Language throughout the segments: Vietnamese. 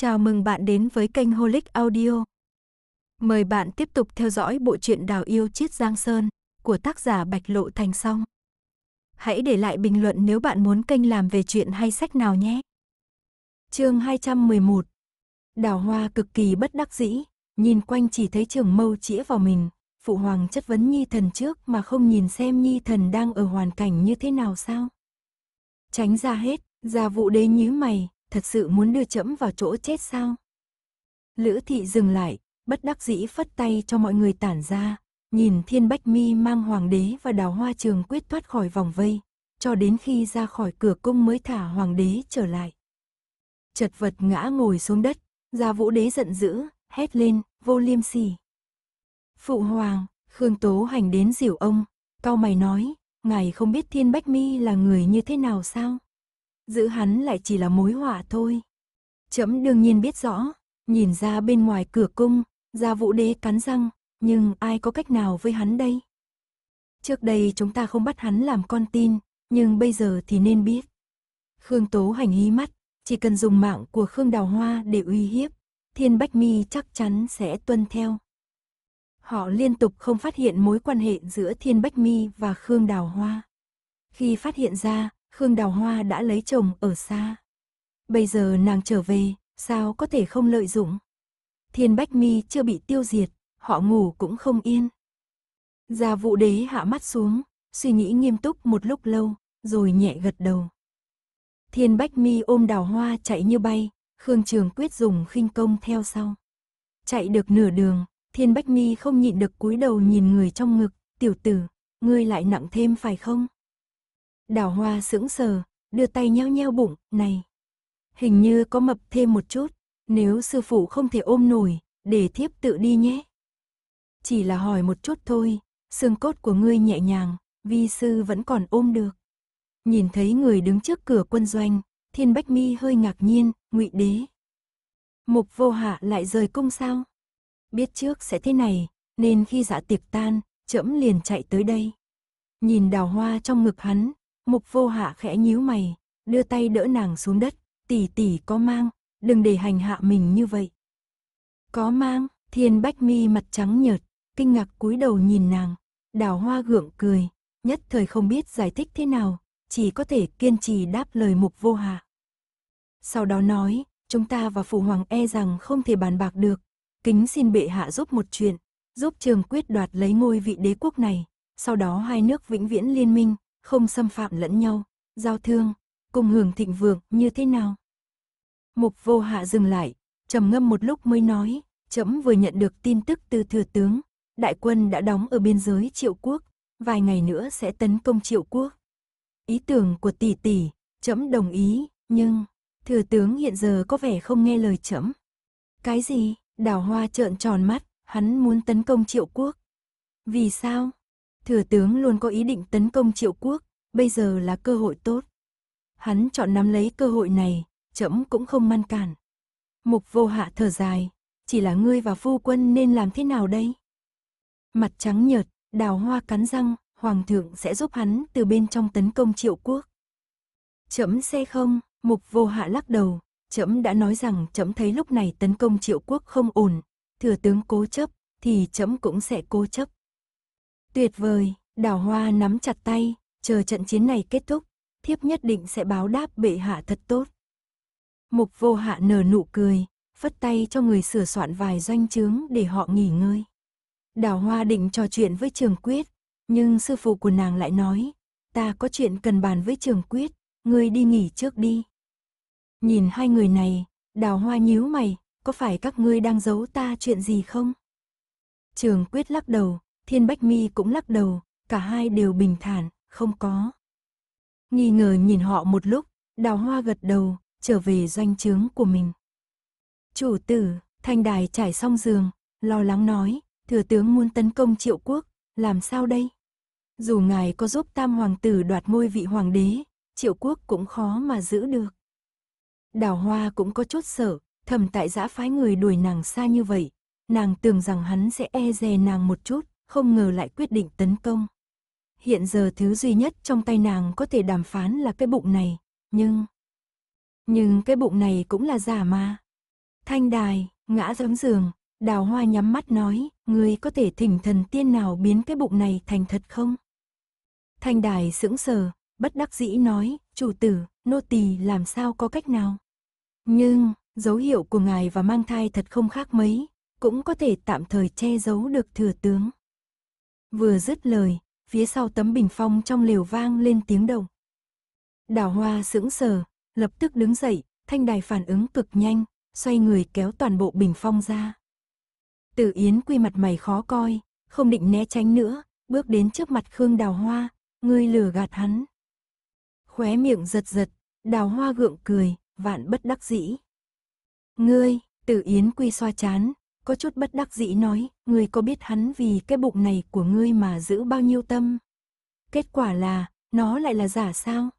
Chào mừng bạn đến với kênh Holic Audio. Mời bạn tiếp tục theo dõi bộ truyện Đào yêu chiết Giang Sơn của tác giả Bạch Lộ Thành Song. Hãy để lại bình luận nếu bạn muốn kênh làm về chuyện hay sách nào nhé. Chương 211. Đào Hoa cực kỳ bất đắc dĩ, nhìn quanh chỉ thấy Trường Mâu chĩa vào mình, phụ hoàng chất vấn Nhi thần trước mà không nhìn xem Nhi thần đang ở hoàn cảnh như thế nào sao? Tránh ra hết, gia vụ đế nhíu mày, thật sự muốn đưa chấm vào chỗ chết sao? Lữ thị dừng lại, bất đắc dĩ phất tay cho mọi người tản ra, nhìn thiên bách mi mang hoàng đế và đào hoa trường quyết thoát khỏi vòng vây, cho đến khi ra khỏi cửa cung mới thả hoàng đế trở lại. Chật vật ngã ngồi xuống đất, gia vũ đế giận dữ, hét lên, vô liêm sỉ. Phụ hoàng, Khương Tố hành đến diều ông, Cao mày nói, ngài không biết thiên bách mi là người như thế nào sao? giữ hắn lại chỉ là mối họa thôi. Chấm đương nhiên biết rõ, nhìn ra bên ngoài cửa cung, ra vũ đế cắn răng, nhưng ai có cách nào với hắn đây? Trước đây chúng ta không bắt hắn làm con tin, nhưng bây giờ thì nên biết. Khương Tố hành hí mắt, chỉ cần dùng mạng của Khương Đào Hoa để uy hiếp, Thiên Bách Mi chắc chắn sẽ tuân theo. Họ liên tục không phát hiện mối quan hệ giữa Thiên Bách Mi và Khương Đào Hoa. Khi phát hiện ra, Khương Đào Hoa đã lấy chồng ở xa. Bây giờ nàng trở về, sao có thể không lợi dụng? Thiên Bách Mi chưa bị tiêu diệt, họ ngủ cũng không yên. Gia Vụ Đế hạ mắt xuống, suy nghĩ nghiêm túc một lúc lâu, rồi nhẹ gật đầu. Thiên Bách Mi ôm Đào Hoa chạy như bay, Khương Trường Quyết dùng khinh công theo sau. Chạy được nửa đường, Thiên Bách Mi không nhịn được cúi đầu nhìn người trong ngực, "Tiểu tử, ngươi lại nặng thêm phải không?" Đào hoa sững sờ, đưa tay nheo nheo bụng, này. Hình như có mập thêm một chút, nếu sư phụ không thể ôm nổi, để thiếp tự đi nhé. Chỉ là hỏi một chút thôi, xương cốt của ngươi nhẹ nhàng, vi sư vẫn còn ôm được. Nhìn thấy người đứng trước cửa quân doanh, thiên bách mi hơi ngạc nhiên, ngụy đế. Mục vô hạ lại rời cung sao? Biết trước sẽ thế này, nên khi dạ tiệc tan, trẫm liền chạy tới đây. Nhìn đào hoa trong ngực hắn, Mục vô hạ khẽ nhíu mày, đưa tay đỡ nàng xuống đất, tỷ tỷ có mang, đừng để hành hạ mình như vậy. Có mang, thiên bách mi mặt trắng nhợt, kinh ngạc cúi đầu nhìn nàng, đào hoa gượng cười, nhất thời không biết giải thích thế nào, chỉ có thể kiên trì đáp lời mục vô hạ. Sau đó nói, chúng ta và phụ hoàng e rằng không thể bàn bạc được, kính xin bệ hạ giúp một chuyện, giúp trường quyết đoạt lấy ngôi vị đế quốc này, sau đó hai nước vĩnh viễn liên minh, không xâm phạm lẫn nhau, giao thương, cùng hưởng thịnh vượng như thế nào. Mục vô hạ dừng lại, trầm ngâm một lúc mới nói, trẫm vừa nhận được tin tức từ thừa tướng, đại quân đã đóng ở biên giới triệu quốc, vài ngày nữa sẽ tấn công triệu quốc. Ý tưởng của tỷ tỷ, trẫm đồng ý, nhưng, thừa tướng hiện giờ có vẻ không nghe lời trẫm. Cái gì, đào hoa trợn tròn mắt, hắn muốn tấn công triệu quốc. Vì sao? Thừa tướng luôn có ý định tấn công triệu quốc, bây giờ là cơ hội tốt. Hắn chọn nắm lấy cơ hội này, chậm cũng không ngăn cản. Mục vô hạ thở dài, chỉ là ngươi và phu quân nên làm thế nào đây? Mặt trắng nhợt, đào hoa cắn răng, hoàng thượng sẽ giúp hắn từ bên trong tấn công triệu quốc. Chấm xe không, mục vô hạ lắc đầu, chấm đã nói rằng chấm thấy lúc này tấn công triệu quốc không ổn, thừa tướng cố chấp, thì chấm cũng sẽ cố chấp. Tuyệt vời, đào hoa nắm chặt tay, chờ trận chiến này kết thúc, thiếp nhất định sẽ báo đáp bệ hạ thật tốt. Mục vô hạ nở nụ cười, phất tay cho người sửa soạn vài doanh trướng để họ nghỉ ngơi. Đào hoa định trò chuyện với trường quyết, nhưng sư phụ của nàng lại nói, ta có chuyện cần bàn với trường quyết, ngươi đi nghỉ trước đi. Nhìn hai người này, đào hoa nhíu mày, có phải các ngươi đang giấu ta chuyện gì không? Trường quyết lắc đầu, Thiên Bách Mi cũng lắc đầu, cả hai đều bình thản, không có. Nghi ngờ nhìn họ một lúc, đào hoa gật đầu, trở về doanh trướng của mình. Chủ tử, thanh đài trải xong giường, lo lắng nói, thừa tướng muốn tấn công triệu quốc, làm sao đây? Dù ngài có giúp tam hoàng tử đoạt ngôi vị hoàng đế, triệu quốc cũng khó mà giữ được. Đào hoa cũng có chút sợ, thầm tại giã phái người đuổi nàng xa như vậy, nàng tưởng rằng hắn sẽ e dè nàng một chút, không ngờ lại quyết định tấn công. Hiện giờ thứ duy nhất trong tay nàng có thể đàm phán là cái bụng này, nhưng... Nhưng cái bụng này cũng là giả mà. Thanh đài, ngã giấm giường, đào hoa nhắm mắt nói, người có thể thỉnh thần tiên nào biến cái bụng này thành thật không? Thanh đài sững sờ, bất đắc dĩ nói, chủ tử, nô tỳ làm sao có cách nào? Nhưng, dấu hiệu của ngài và mang thai thật không khác mấy, cũng có thể tạm thời che giấu được thừa tướng. Vừa dứt lời, phía sau tấm bình phong trong lều vang lên tiếng động. Đào hoa sững sờ, lập tức đứng dậy, thanh đài phản ứng cực nhanh, xoay người kéo toàn bộ bình phong ra. Tử Yến quy mặt mày khó coi, không định né tránh nữa, bước đến trước mặt Khương Đào Hoa, ngươi lừa gạt hắn. Khóe miệng giật giật, Đào Hoa gượng cười, vạn bất đắc dĩ. Ngươi, Tử Yến quy xoa chán, có chút bất đắc dĩ nói, ngươi có biết hắn vì cái bụng này của ngươi mà giữ bao nhiêu tâm? Kết quả là, nó lại là giả sao?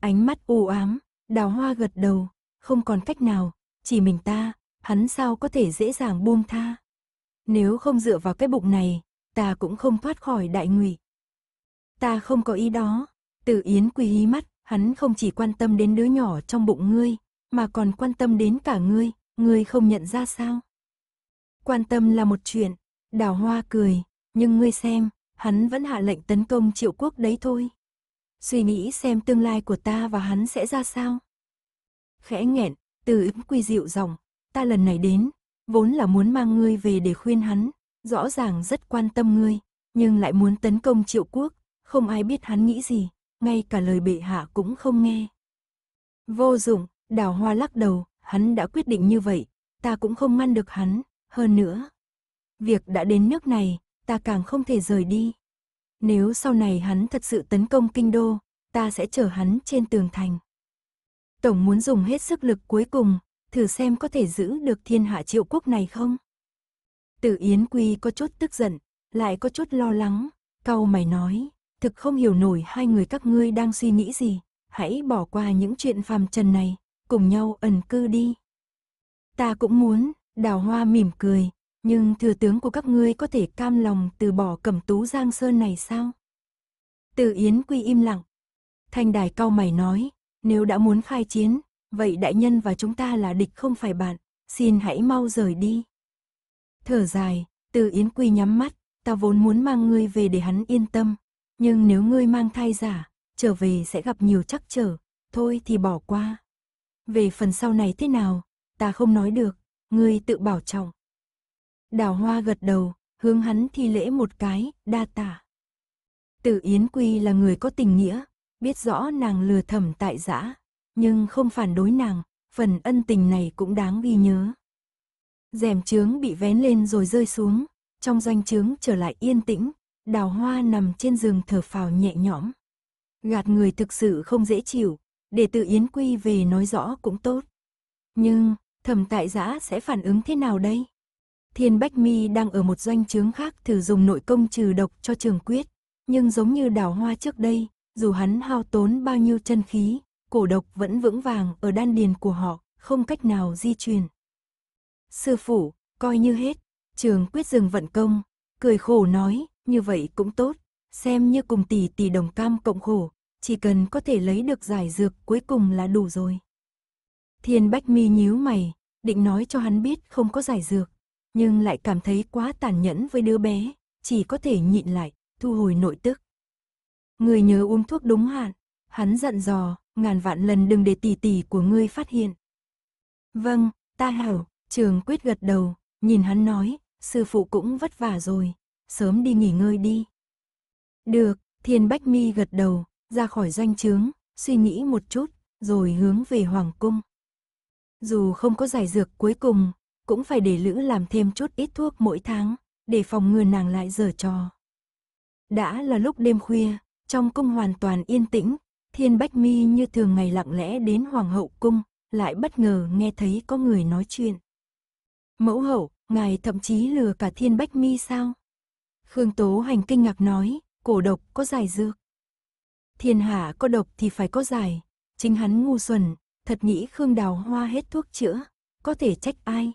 Ánh mắt u ám, đào hoa gật đầu, không còn cách nào, chỉ mình ta, hắn sao có thể dễ dàng buông tha? Nếu không dựa vào cái bụng này, ta cũng không thoát khỏi đại ngụy. Ta không có ý đó, Từ Yến Quỳ hí mắt, hắn không chỉ quan tâm đến đứa nhỏ trong bụng ngươi, mà còn quan tâm đến cả ngươi, ngươi không nhận ra sao? Quan tâm là một chuyện, đào hoa cười, nhưng ngươi xem, hắn vẫn hạ lệnh tấn công triệu quốc đấy thôi. Suy nghĩ xem tương lai của ta và hắn sẽ ra sao. Khẽ nghẹn, từ ứng quy dịu dòng, ta lần này đến, vốn là muốn mang ngươi về để khuyên hắn, rõ ràng rất quan tâm ngươi, nhưng lại muốn tấn công triệu quốc, không ai biết hắn nghĩ gì, ngay cả lời bệ hạ cũng không nghe. Vô dụng, đào hoa lắc đầu, hắn đã quyết định như vậy, ta cũng không ngăn được hắn, hơn nữa, việc đã đến nước này, ta càng không thể rời đi. Nếu sau này hắn thật sự tấn công kinh đô, ta sẽ chở hắn trên tường thành. Tổng muốn dùng hết sức lực cuối cùng, thử xem có thể giữ được thiên hạ triệu quốc này không? Tử Yến Quy có chút tức giận, lại có chút lo lắng, cau mày nói, thực không hiểu nổi hai người các ngươi đang suy nghĩ gì, hãy bỏ qua những chuyện phàm trần này, cùng nhau ẩn cư đi. Ta cũng muốn, Đào Hoa mỉm cười, nhưng thừa tướng của các ngươi có thể cam lòng từ bỏ cẩm tú giang sơn này sao? Từ Yến Quy im lặng. Thanh đài cao mày nói, nếu đã muốn khai chiến, vậy đại nhân và chúng ta là địch không phải bạn, xin hãy mau rời đi. Thở dài, từ Yến Quy nhắm mắt, ta vốn muốn mang ngươi về để hắn yên tâm, nhưng nếu ngươi mang thai giả, trở về sẽ gặp nhiều trắc trở, thôi thì bỏ qua. Về phần sau này thế nào, ta không nói được, ngươi tự bảo trọng. Đào hoa gật đầu, hướng hắn thi lễ một cái, đa tả. Tử Yến Quy là người có tình nghĩa, biết rõ nàng lừa thẩm tại giã, nhưng không phản đối nàng, phần ân tình này cũng đáng ghi nhớ. Rèm trướng bị vén lên rồi rơi xuống, trong doanh trướng trở lại yên tĩnh, đào hoa nằm trên giường thở phào nhẹ nhõm. Gạt người thực sự không dễ chịu, để tự Yến Quy về nói rõ cũng tốt. Nhưng, thẩm tại giã sẽ phản ứng thế nào đây? Thiên Bách Mi đang ở một doanh trướng khác thử dùng nội công trừ độc cho trường quyết, nhưng giống như đào hoa trước đây, dù hắn hao tốn bao nhiêu chân khí, cổ độc vẫn vững vàng ở đan điền của họ, không cách nào di chuyển. Sư phụ, coi như hết, trường quyết dừng vận công, cười khổ nói, như vậy cũng tốt, xem như cùng tỷ tỷ đồng cam cộng khổ, chỉ cần có thể lấy được giải dược cuối cùng là đủ rồi. Thiên Bách Mi nhíu mày, định nói cho hắn biết không có giải dược, nhưng lại cảm thấy quá tàn nhẫn với đứa bé, chỉ có thể nhịn lại, thu hồi nội tức. Người nhớ uống thuốc đúng hạn, hắn giận dò, ngàn vạn lần đừng để tỷ tỷ của ngươi phát hiện. Vâng, ta hiểu, trường quyết gật đầu, nhìn hắn nói, sư phụ cũng vất vả rồi, sớm đi nghỉ ngơi đi. Được, thiên bách mi gật đầu, ra khỏi doanh trướng, suy nghĩ một chút, rồi hướng về hoàng cung. Dù không có giải dược cuối cùng, cũng phải để Lữ làm thêm chút ít thuốc mỗi tháng, để phòng ngừa nàng lại dở trò. Đã là lúc đêm khuya, trong cung hoàn toàn yên tĩnh, Thiên Bách Mi như thường ngày lặng lẽ đến Hoàng hậu cung, lại bất ngờ nghe thấy có người nói chuyện. Mẫu hậu, ngài thậm chí lừa cả Thiên Bách Mi sao? Khương Tố Hành kinh ngạc nói, cổ độc có giải dược. Thiên hạ có độc thì phải có giải, chính hắn ngu xuẩn, thật nghĩ Khương Đào Hoa hết thuốc chữa, có thể trách ai.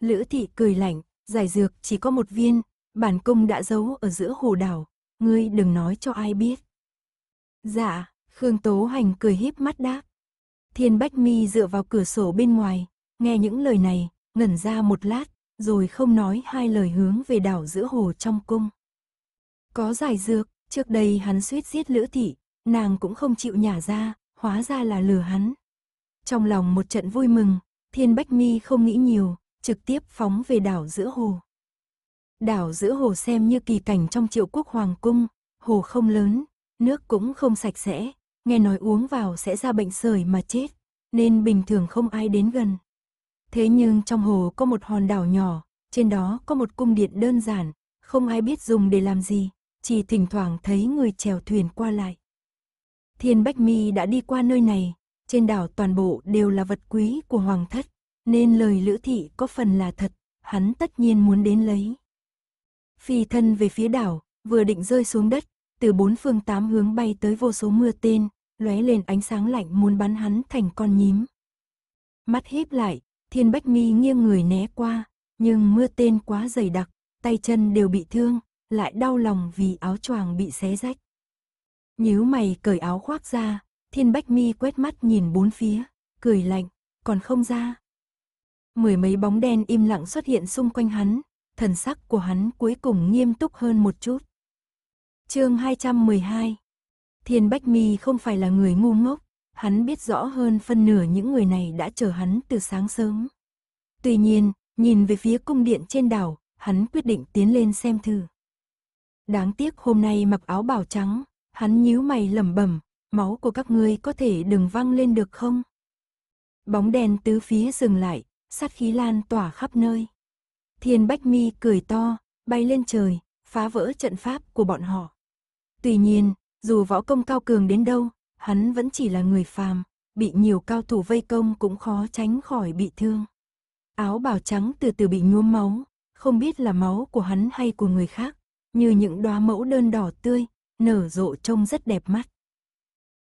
Lữ thị cười lạnh, giải dược chỉ có một viên, bản cung đã giấu ở giữa hồ đảo, ngươi đừng nói cho ai biết. Dạ, Khương Tố Hành cười híp mắt đáp. Thiên Bách Mi dựa vào cửa sổ bên ngoài, nghe những lời này, ngẩn ra một lát, rồi không nói hai lời hướng về đảo giữa hồ trong cung. Có giải dược, trước đây hắn suýt giết Lữ thị, nàng cũng không chịu nhả ra, hóa ra là lừa hắn trong lòng một trận vui mừng, Thiên Bách Mi không nghĩ nhiều, trực tiếp phóng về đảo giữa hồ. Đảo giữa hồ xem như kỳ cảnh trong triệu quốc hoàng cung, hồ không lớn, nước cũng không sạch sẽ, nghe nói uống vào sẽ ra bệnh sởi mà chết, nên bình thường không ai đến gần. Thế nhưng trong hồ có một hòn đảo nhỏ, trên đó có một cung điện đơn giản, không ai biết dùng để làm gì, chỉ thỉnh thoảng thấy người chèo thuyền qua lại. Thiên Bách Mi đã đi qua nơi này, trên đảo toàn bộ đều là vật quý của hoàng thất, nên lời Lữ Thị có phần là thật, hắn tất nhiên muốn đến lấy. Phi thân về phía đảo, vừa định rơi xuống đất, từ bốn phương tám hướng bay tới vô số mưa tên, lóe lên ánh sáng lạnh muốn bắn hắn thành con nhím. Mắt híp lại, Thiên Bách Mi nghiêng người né qua, nhưng mưa tên quá dày đặc, tay chân đều bị thương, lại đau lòng vì áo choàng bị xé rách. Nhíu mày cởi áo khoác ra, Thiên Bách Mi quét mắt nhìn bốn phía, cười lạnh, còn không ra. Mười mấy bóng đen im lặng xuất hiện xung quanh hắn, thần sắc của hắn cuối cùng nghiêm túc hơn một chút. Chương 212. Thiên Bách Mi không phải là người ngu ngốc, hắn biết rõ hơn phân nửa những người này đã chờ hắn từ sáng sớm. Tuy nhiên, nhìn về phía cung điện trên đảo, hắn quyết định tiến lên xem thử. Đáng tiếc hôm nay mặc áo bào trắng, hắn nhíu mày lẩm bẩm, Máu của các ngươi có thể đừng văng lên được không? Bóng đèn tứ phía dừng lại, sát khí lan tỏa khắp nơi. Thiên Bách Mi cười to, bay lên trời, phá vỡ trận pháp của bọn họ. Tuy nhiên, dù võ công cao cường đến đâu, hắn vẫn chỉ là người phàm, bị nhiều cao thủ vây công cũng khó tránh khỏi bị thương. Áo bào trắng từ từ bị nhuốm máu, không biết là máu của hắn hay của người khác, như những đóa mẫu đơn đỏ tươi, nở rộ trông rất đẹp mắt.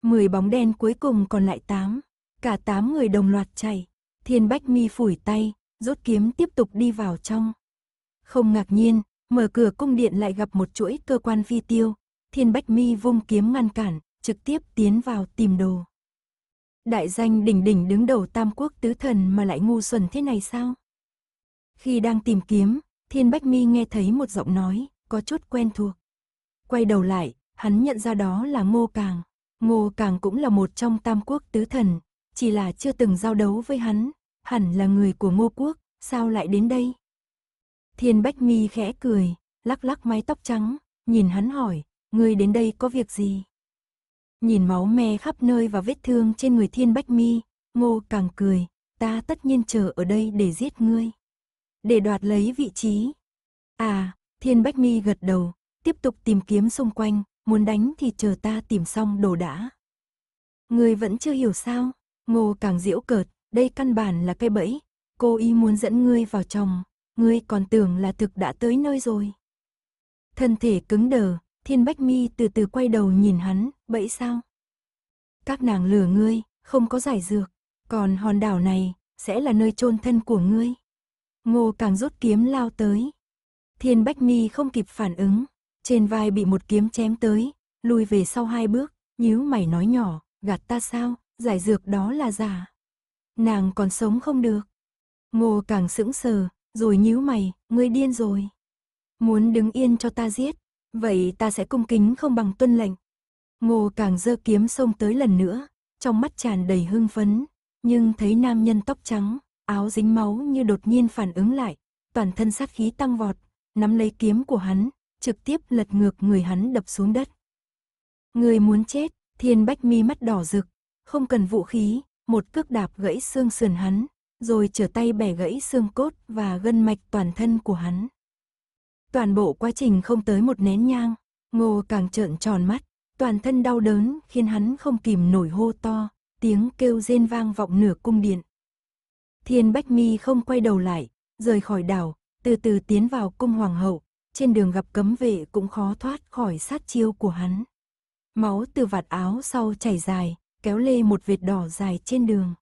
10 bóng đen cuối cùng còn lại 8. Cả 8 người đồng loạt chạy. Thiên Bách Mi phủi tay, rút kiếm tiếp tục đi vào trong. Không ngạc nhiên, mở cửa cung điện lại gặp một chuỗi cơ quan vi tiêu. Thiên Bách Mi vung kiếm ngăn cản, trực tiếp tiến vào tìm đồ. Đại danh đỉnh đỉnh đứng đầu tam quốc tứ thần mà lại ngu xuẩn thế này sao? Khi đang tìm kiếm, Thiên Bách Mi nghe thấy một giọng nói, có chút quen thuộc. Quay đầu lại, hắn nhận ra đó là Ngô Càng. Ngô Càng cũng là một trong tam quốc tứ thần, chỉ là chưa từng giao đấu với hắn, hẳn là người của Ngô Quốc, sao lại đến đây? Thiên Bách Mi khẽ cười, lắc lắc mái tóc trắng, nhìn hắn hỏi, ngươi đến đây có việc gì? Nhìn máu me khắp nơi và vết thương trên người Thiên Bách Mi, Ngô Càng cười, ta tất nhiên chờ ở đây để giết ngươi. Để đoạt lấy vị trí. À, Thiên Bách Mi gật đầu, tiếp tục tìm kiếm xung quanh, muốn đánh thì chờ ta tìm xong đồ đã. Người vẫn chưa hiểu sao, ngô càng diễu cợt, đây căn bản là cây bẫy, cô y muốn dẫn ngươi vào chồng, ngươi còn tưởng là thực đã tới nơi rồi. Thân thể cứng đờ, thiên bách mi từ từ quay đầu nhìn hắn, bẫy sao? Các nàng lừa ngươi, không có giải dược, còn hòn đảo này sẽ là nơi chôn thân của ngươi. Ngô càng rút kiếm lao tới. Thiên Bách Mi không kịp phản ứng, trên vai bị một kiếm chém tới, lùi về sau hai bước, nhíu mày nói nhỏ, gạt ta sao, giải dược đó là giả. Nàng còn sống không được. Ngô càng sững sờ, rồi nhíu mày, ngươi điên rồi. Muốn đứng yên cho ta giết, vậy ta sẽ cung kính không bằng tuân lệnh. Ngô càng giơ kiếm xông tới lần nữa, trong mắt tràn đầy hưng phấn, nhưng thấy nam nhân tóc trắng, áo dính máu như đột nhiên phản ứng lại, toàn thân sát khí tăng vọt, nắm lấy kiếm của hắn, trực tiếp lật ngược người hắn đập xuống đất. Người muốn chết, thiên bách mi mắt đỏ rực, không cần vũ khí, một cước đạp gãy xương sườn hắn, rồi trở tay bẻ gãy xương cốt và gân mạch toàn thân của hắn. Toàn bộ quá trình không tới một nén nhang, ngô càng trợn tròn mắt, toàn thân đau đớn khiến hắn không kìm nổi hô to, tiếng kêu rên vang vọng nửa cung điện. Thiên Bách Mi không quay đầu lại, rời khỏi đảo, từ từ tiến vào cung hoàng hậu, trên đường gặp cấm vệ cũng khó thoát khỏi sát chiêu của hắn. Máu từ vạt áo sau chảy dài, kéo lê một vệt đỏ dài trên đường.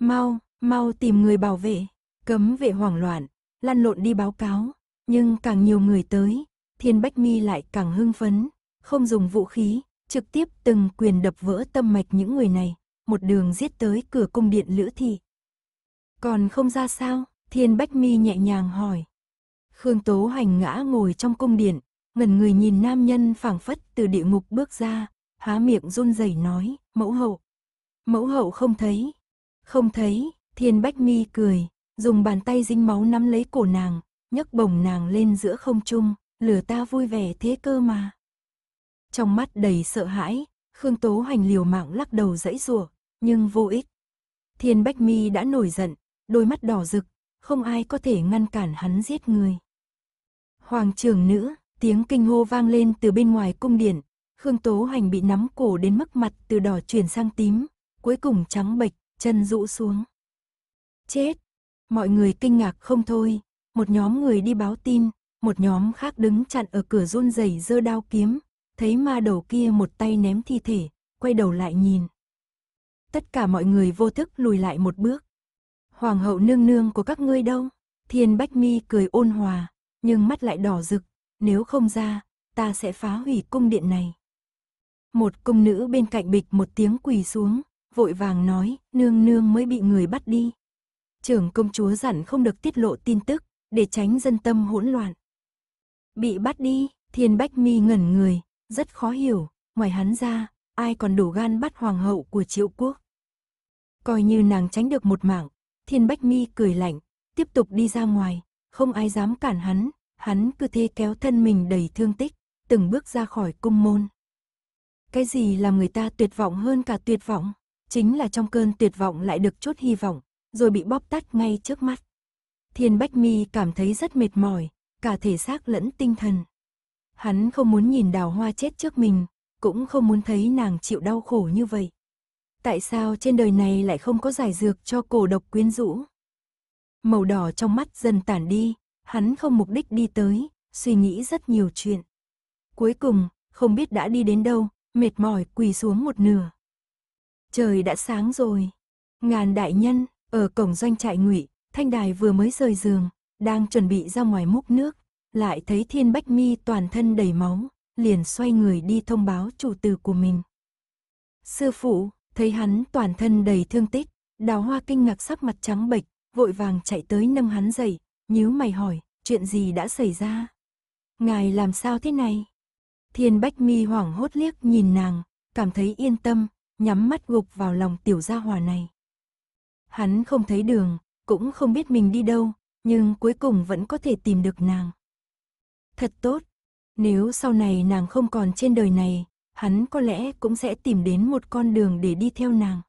Mau, mau tìm người bảo vệ, cấm vệ hoảng loạn, lăn lộn đi báo cáo, nhưng càng nhiều người tới, thiên bách mi lại càng hưng phấn, không dùng vũ khí, trực tiếp từng quyền đập vỡ tâm mạch những người này, một đường giết tới cửa cung điện lữ thị. Còn không ra sao? Thiên Bách Mi nhẹ nhàng hỏi. Khương Tố hành ngã ngồi trong cung điện, ngẩn người nhìn nam nhân phảng phất từ địa ngục bước ra, há miệng run rẩy nói, mẫu hậu. Mẫu hậu không thấy. Không thấy, thiên bách mi cười, dùng bàn tay dính máu nắm lấy cổ nàng, nhấc bổng nàng lên giữa không trung, lửa ta vui vẻ thế cơ mà. Trong mắt đầy sợ hãi, Khương Tố hành liều mạng lắc đầu dãy rủa, nhưng vô ích. Thiên Bách Mi đã nổi giận, đôi mắt đỏ rực, không ai có thể ngăn cản hắn giết người. Hoàng trưởng nữ, tiếng kinh hô vang lên từ bên ngoài cung điện, Khương Tố hành bị nắm cổ đến mức mặt từ đỏ chuyển sang tím, cuối cùng trắng bệch, chân rũ xuống. Chết! Mọi người kinh ngạc không thôi, một nhóm người đi báo tin, một nhóm khác đứng chặn ở cửa run rẩy giơ đao kiếm, thấy ma đầu kia một tay ném thi thể, quay đầu lại nhìn. Tất cả mọi người vô thức lùi lại một bước. Hoàng hậu nương nương của các ngươi đâu? Thiên Bách Mi cười ôn hòa, nhưng mắt lại đỏ rực, nếu không ra, ta sẽ phá hủy cung điện này. Một cung nữ bên cạnh bịch một tiếng quỳ xuống, vội vàng nói, nương nương mới bị người bắt đi. Trưởng công chúa dặn không được tiết lộ tin tức, để tránh dân tâm hỗn loạn. Bị bắt đi, thiên bách mi ngẩn người, rất khó hiểu, ngoài hắn ra, ai còn đủ gan bắt hoàng hậu của triệu quốc. Coi như nàng tránh được một mạng, thiên bách mi cười lạnh, tiếp tục đi ra ngoài, không ai dám cản hắn, hắn cứ thế kéo thân mình đầy thương tích, từng bước ra khỏi cung môn. Cái gì làm người ta tuyệt vọng hơn cả tuyệt vọng? Chính là trong cơn tuyệt vọng lại được chút hy vọng, rồi bị bóp tắt ngay trước mắt. Thiên Bách Mi cảm thấy rất mệt mỏi, cả thể xác lẫn tinh thần. Hắn không muốn nhìn đào hoa chết trước mình, cũng không muốn thấy nàng chịu đau khổ như vậy. Tại sao trên đời này lại không có giải dược cho cổ độc quyến rũ? màu đỏ trong mắt dần tản đi, hắn không mục đích đi tới, suy nghĩ rất nhiều chuyện. Cuối cùng, không biết đã đi đến đâu, mệt mỏi quỳ xuống một nửa. Trời đã sáng rồi. Ngàn đại nhân, ở cổng doanh trại ngụy, thanh đài vừa mới rời giường, đang chuẩn bị ra ngoài múc nước, lại thấy thiên bách mi toàn thân đầy máu, liền xoay người đi thông báo chủ tử của mình. Sư phụ, thấy hắn toàn thân đầy thương tích, đào hoa kinh ngạc sắc mặt trắng bệch, vội vàng chạy tới nâng hắn dậy, nhíu mày hỏi, chuyện gì đã xảy ra? Ngài làm sao thế này? Thiên Bách Mi hoảng hốt liếc nhìn nàng, cảm thấy yên tâm, nhắm mắt gục vào lòng tiểu gia hòa này. Hắn không thấy đường, cũng không biết mình đi đâu, nhưng cuối cùng vẫn có thể tìm được nàng. Thật tốt, nếu sau này nàng không còn trên đời này, hắn có lẽ cũng sẽ tìm đến một con đường để đi theo nàng.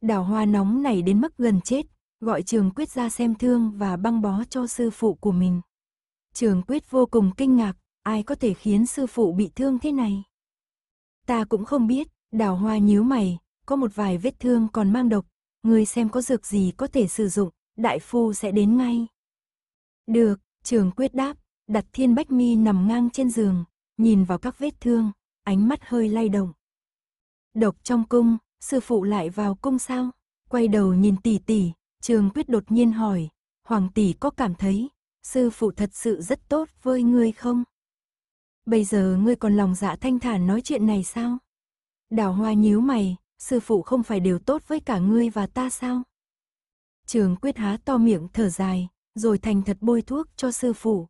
Đào hoa nóng này đến mức gần chết, gọi trường quyết ra xem thương và băng bó cho sư phụ của mình. Trường quyết vô cùng kinh ngạc, ai có thể khiến sư phụ bị thương thế này? Ta cũng không biết, đào hoa nhíu mày, có một vài vết thương còn mang độc, người xem có dược gì có thể sử dụng, đại phu sẽ đến ngay. Được, trường quyết đáp, đặt thiên bách mi nằm ngang trên giường, nhìn vào các vết thương, ánh mắt hơi lay động. Độc trong cung, sư phụ lại vào cung sao? Quay đầu nhìn tỷ tỷ, Trường Quyết đột nhiên hỏi, Hoàng tỷ có cảm thấy, sư phụ thật sự rất tốt với ngươi không? Bây giờ ngươi còn lòng dạ thanh thản nói chuyện này sao? Đào hoa nhíu mày, sư phụ không phải đều tốt với cả ngươi và ta sao? Trường Quyết há to miệng thở dài, rồi thành thật bôi thuốc cho sư phụ.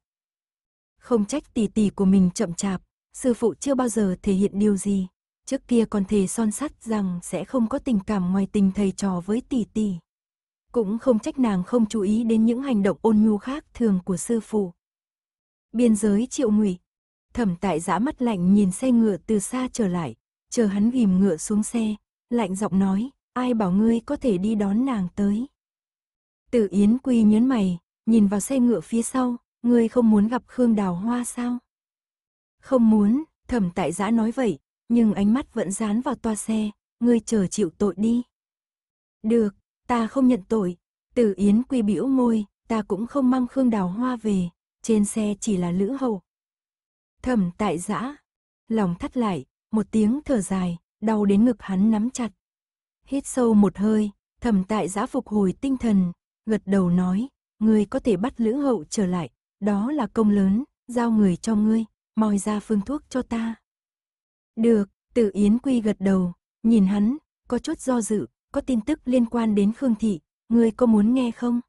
Không trách tỷ tỷ của mình chậm chạp, sư phụ chưa bao giờ thể hiện điều gì. Trước kia còn thề son sắt rằng sẽ không có tình cảm ngoài tình thầy trò với tỷ tỷ. Cũng không trách nàng không chú ý đến những hành động ôn nhu khác thường của sư phụ. Biên giới triệu ngụy. Thẩm tại giã mắt lạnh nhìn xe ngựa từ xa trở lại, chờ hắn ghim ngựa xuống xe, lạnh giọng nói, ai bảo ngươi có thể đi đón nàng tới. tự Yến Quy nhớn mày, nhìn vào xe ngựa phía sau, ngươi không muốn gặp Khương Đào Hoa sao? Không muốn, thẩm tại giã nói vậy, nhưng ánh mắt vẫn dán vào toa xe, ngươi chờ chịu tội đi. Được, ta không nhận tội. Tử Yến quy biểu môi, ta cũng không mang Khương Đào Hoa về, trên xe chỉ là lữ hậu. Thẩm tại dã lòng thắt lại, một tiếng thở dài, đau đến ngực hắn nắm chặt. Hít sâu một hơi, thẩm tại giã phục hồi tinh thần, gật đầu nói, ngươi có thể bắt lữ hậu trở lại, đó là công lớn, giao người cho ngươi, moi ra phương thuốc cho ta. Được, Tử Yến Quy gật đầu, nhìn hắn, có chút do dự, có tin tức liên quan đến Khương Thị, ngươi có muốn nghe không?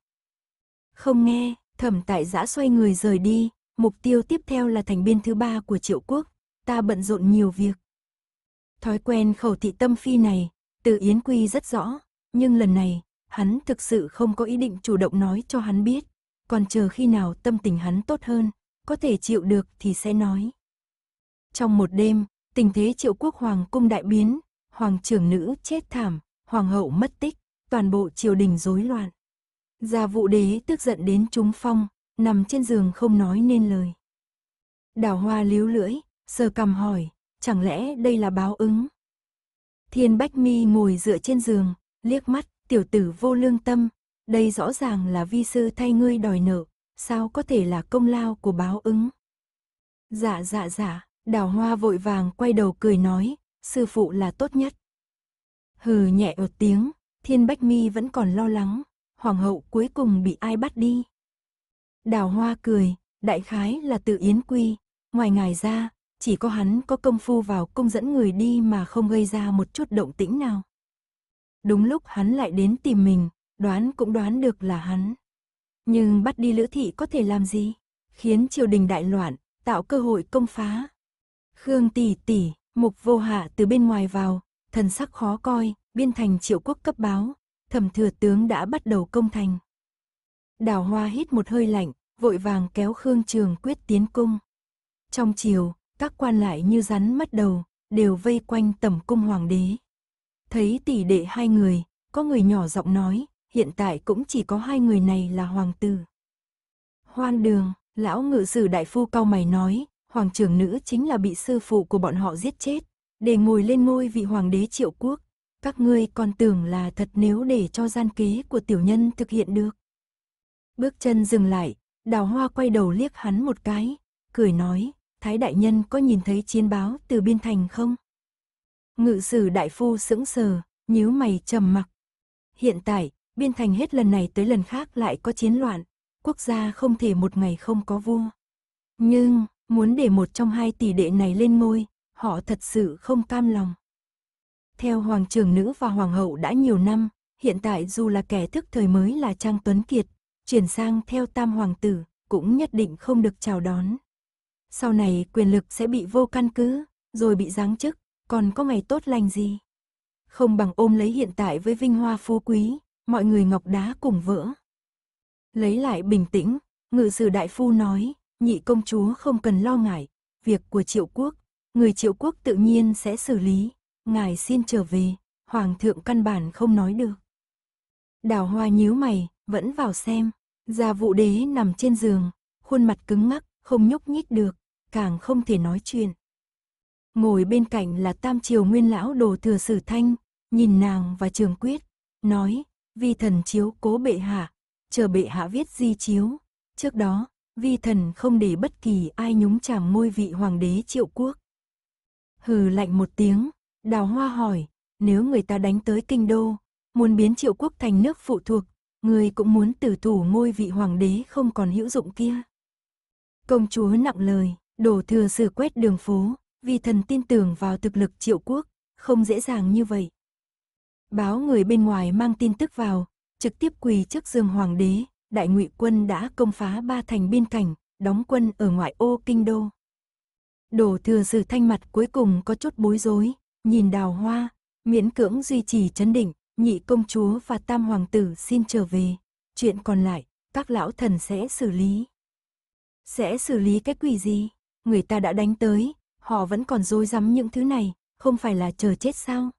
Không nghe, thẩm tại giã xoay người rời đi, mục tiêu tiếp theo là thành biên thứ ba của triệu quốc, ta bận rộn nhiều việc. Thói quen khẩu thị tâm phi này, từ Yến Quy rất rõ, nhưng lần này, hắn thực sự không có ý định chủ động nói cho hắn biết, còn chờ khi nào tâm tình hắn tốt hơn, có thể chịu được thì sẽ nói. Trong một đêm, tình thế triệu quốc hoàng cung đại biến, hoàng trưởng nữ chết thảm, hoàng hậu mất tích, toàn bộ triều đình rối loạn. Gia vụ đế tức giận đến trúng phong, nằm trên giường không nói nên lời. Đào hoa líu lưỡi, sờ cầm hỏi, chẳng lẽ đây là báo ứng? Thiên Bách Mi ngồi dựa trên giường, liếc mắt, tiểu tử vô lương tâm, đây rõ ràng là vi sư thay ngươi đòi nợ, sao có thể là công lao của báo ứng? Dạ dạ dạ, đào hoa vội vàng quay đầu cười nói, sư phụ là tốt nhất hừ nhẹ ột tiếng, Thiên Bách Mi vẫn còn lo lắng, hoàng hậu cuối cùng bị ai bắt đi. Đào Hoa cười, đại khái là tự Yến Quy, ngoài ngài ra, chỉ có hắn có công phu vào cung dẫn người đi mà không gây ra một chút động tĩnh nào. Đúng lúc hắn lại đến tìm mình, đoán cũng đoán được là hắn. Nhưng bắt đi Lữ Thị có thể làm gì? Khiến triều đình đại loạn, tạo cơ hội công phá. Khương tỷ tỷ, mục vô hạ từ bên ngoài vào, thần sắc khó coi, biên thành triệu quốc cấp báo, thẩm thừa tướng đã bắt đầu công thành. Đào hoa hít một hơi lạnh, vội vàng kéo Khương Trường quyết tiến cung. Trong chiều, các quan lại như rắn mất đầu, đều vây quanh tẩm cung hoàng đế. Thấy tỷ đệ hai người, có người nhỏ giọng nói, hiện tại cũng chỉ có hai người này là hoàng tử. Hoan đường, lão ngự sử đại phu cau mày nói, hoàng trưởng nữ chính là bị sư phụ của bọn họ giết chết, để ngồi lên ngôi vị hoàng đế triệu quốc, các ngươi còn tưởng là thật nếu để cho gian kế của tiểu nhân thực hiện được. Bước chân dừng lại, đào hoa quay đầu liếc hắn một cái, cười nói, Thái Đại Nhân có nhìn thấy chiến báo từ biên thành không? Ngự sử đại phu sững sờ, nhíu mày trầm mặc. Hiện tại, biên thành hết lần này tới lần khác lại có chiến loạn, quốc gia không thể một ngày không có vua. Nhưng, muốn để một trong hai tỷ đệ này lên ngôi, họ thật sự không cam lòng. Theo hoàng trưởng nữ và hoàng hậu đã nhiều năm, hiện tại dù là kẻ thức thời mới là Trang Tuấn Kiệt, chuyển sang theo tam hoàng tử, cũng nhất định không được chào đón. Sau này quyền lực sẽ bị vô căn cứ, rồi bị giáng chức, còn có ngày tốt lành gì. Không bằng ôm lấy hiện tại với vinh hoa phú quý, mọi người ngọc đá cùng vỡ. Lấy lại bình tĩnh, ngự sử đại phu nói, nhị công chúa không cần lo ngại, việc của triệu quốc người triệu quốc tự nhiên sẽ xử lý, ngài xin trở về, hoàng thượng căn bản không nói được. Đào hoa nhíu mày, vẫn vào xem, gia vụ đế nằm trên giường, khuôn mặt cứng ngắc, không nhúc nhích được, càng không thể nói chuyện. Ngồi bên cạnh là tam triều nguyên lão đồ thừa sử thanh, nhìn nàng và trường quyết, nói, vi thần chiếu cố bệ hạ, chờ bệ hạ viết di chiếu. Trước đó, vi thần không để bất kỳ ai nhúng chàm ngôi vị hoàng đế triệu quốc hừ lạnh một tiếng, đào hoa hỏi, nếu người ta đánh tới kinh đô, muốn biến triệu quốc thành nước phụ thuộc, người cũng muốn tử thủ ngôi vị hoàng đế không còn hữu dụng kia. Công chúa nặng lời, đổ thừa sử quét đường phố, vì thần tin tưởng vào thực lực triệu quốc, không dễ dàng như vậy. Báo người bên ngoài mang tin tức vào, trực tiếp quỳ trước giường hoàng đế, đại ngụy quân đã công phá ba thành biên cảnh, đóng quân ở ngoại ô kinh đô. Đồ thừa sử thanh mặt cuối cùng có chút bối rối, nhìn đào hoa, miễn cưỡng duy trì chấn định, nhị công chúa và tam hoàng tử xin trở về. Chuyện còn lại, các lão thần sẽ xử lý. Sẽ xử lý cái quỷ gì? Người ta đã đánh tới, họ vẫn còn dối rắm những thứ này, không phải là chờ chết sao?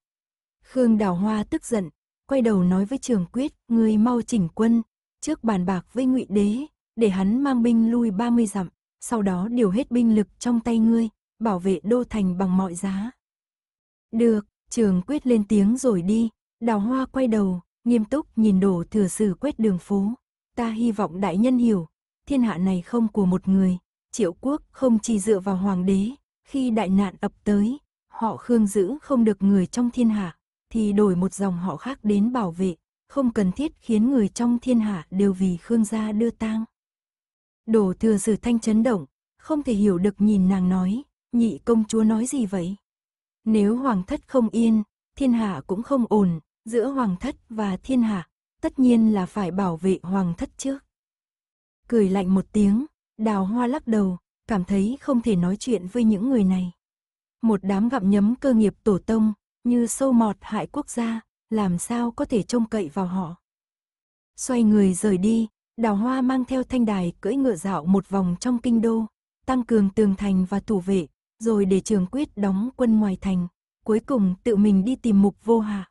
Khương Đào Hoa tức giận, quay đầu nói với Trường Quyết, người mau chỉnh quân, trước bàn bạc với ngụy Đế, để hắn mang binh lui 30 dặm sau đó điều hết binh lực trong tay ngươi, bảo vệ đô thành bằng mọi giá. Được, trường quyết lên tiếng rồi đi, đào hoa quay đầu, nghiêm túc nhìn đổ thừa sử quét đường phố. Ta hy vọng đại nhân hiểu, thiên hạ này không của một người, triệu quốc không chỉ dựa vào hoàng đế, khi đại nạn ập tới, họ khương giữ không được người trong thiên hạ, thì đổi một dòng họ khác đến bảo vệ, không cần thiết khiến người trong thiên hạ đều vì khương gia đưa tang. Đồ thừa sử thanh chấn động, không thể hiểu được nhìn nàng nói, nhị công chúa nói gì vậy? Nếu hoàng thất không yên, thiên hạ cũng không ổn, giữa hoàng thất và thiên hạ, tất nhiên là phải bảo vệ hoàng thất trước. Cười lạnh một tiếng, đào hoa lắc đầu, cảm thấy không thể nói chuyện với những người này. Một đám gặm nhấm cơ nghiệp tổ tông, như sâu mọt hại quốc gia, làm sao có thể trông cậy vào họ. Xoay người rời đi, Đào Hoa mang theo thanh đài cưỡi ngựa dạo một vòng trong kinh đô, tăng cường tường thành và thủ vệ, rồi để trường quyết đóng quân ngoài thành, cuối cùng tự mình đi tìm mục vô hạ.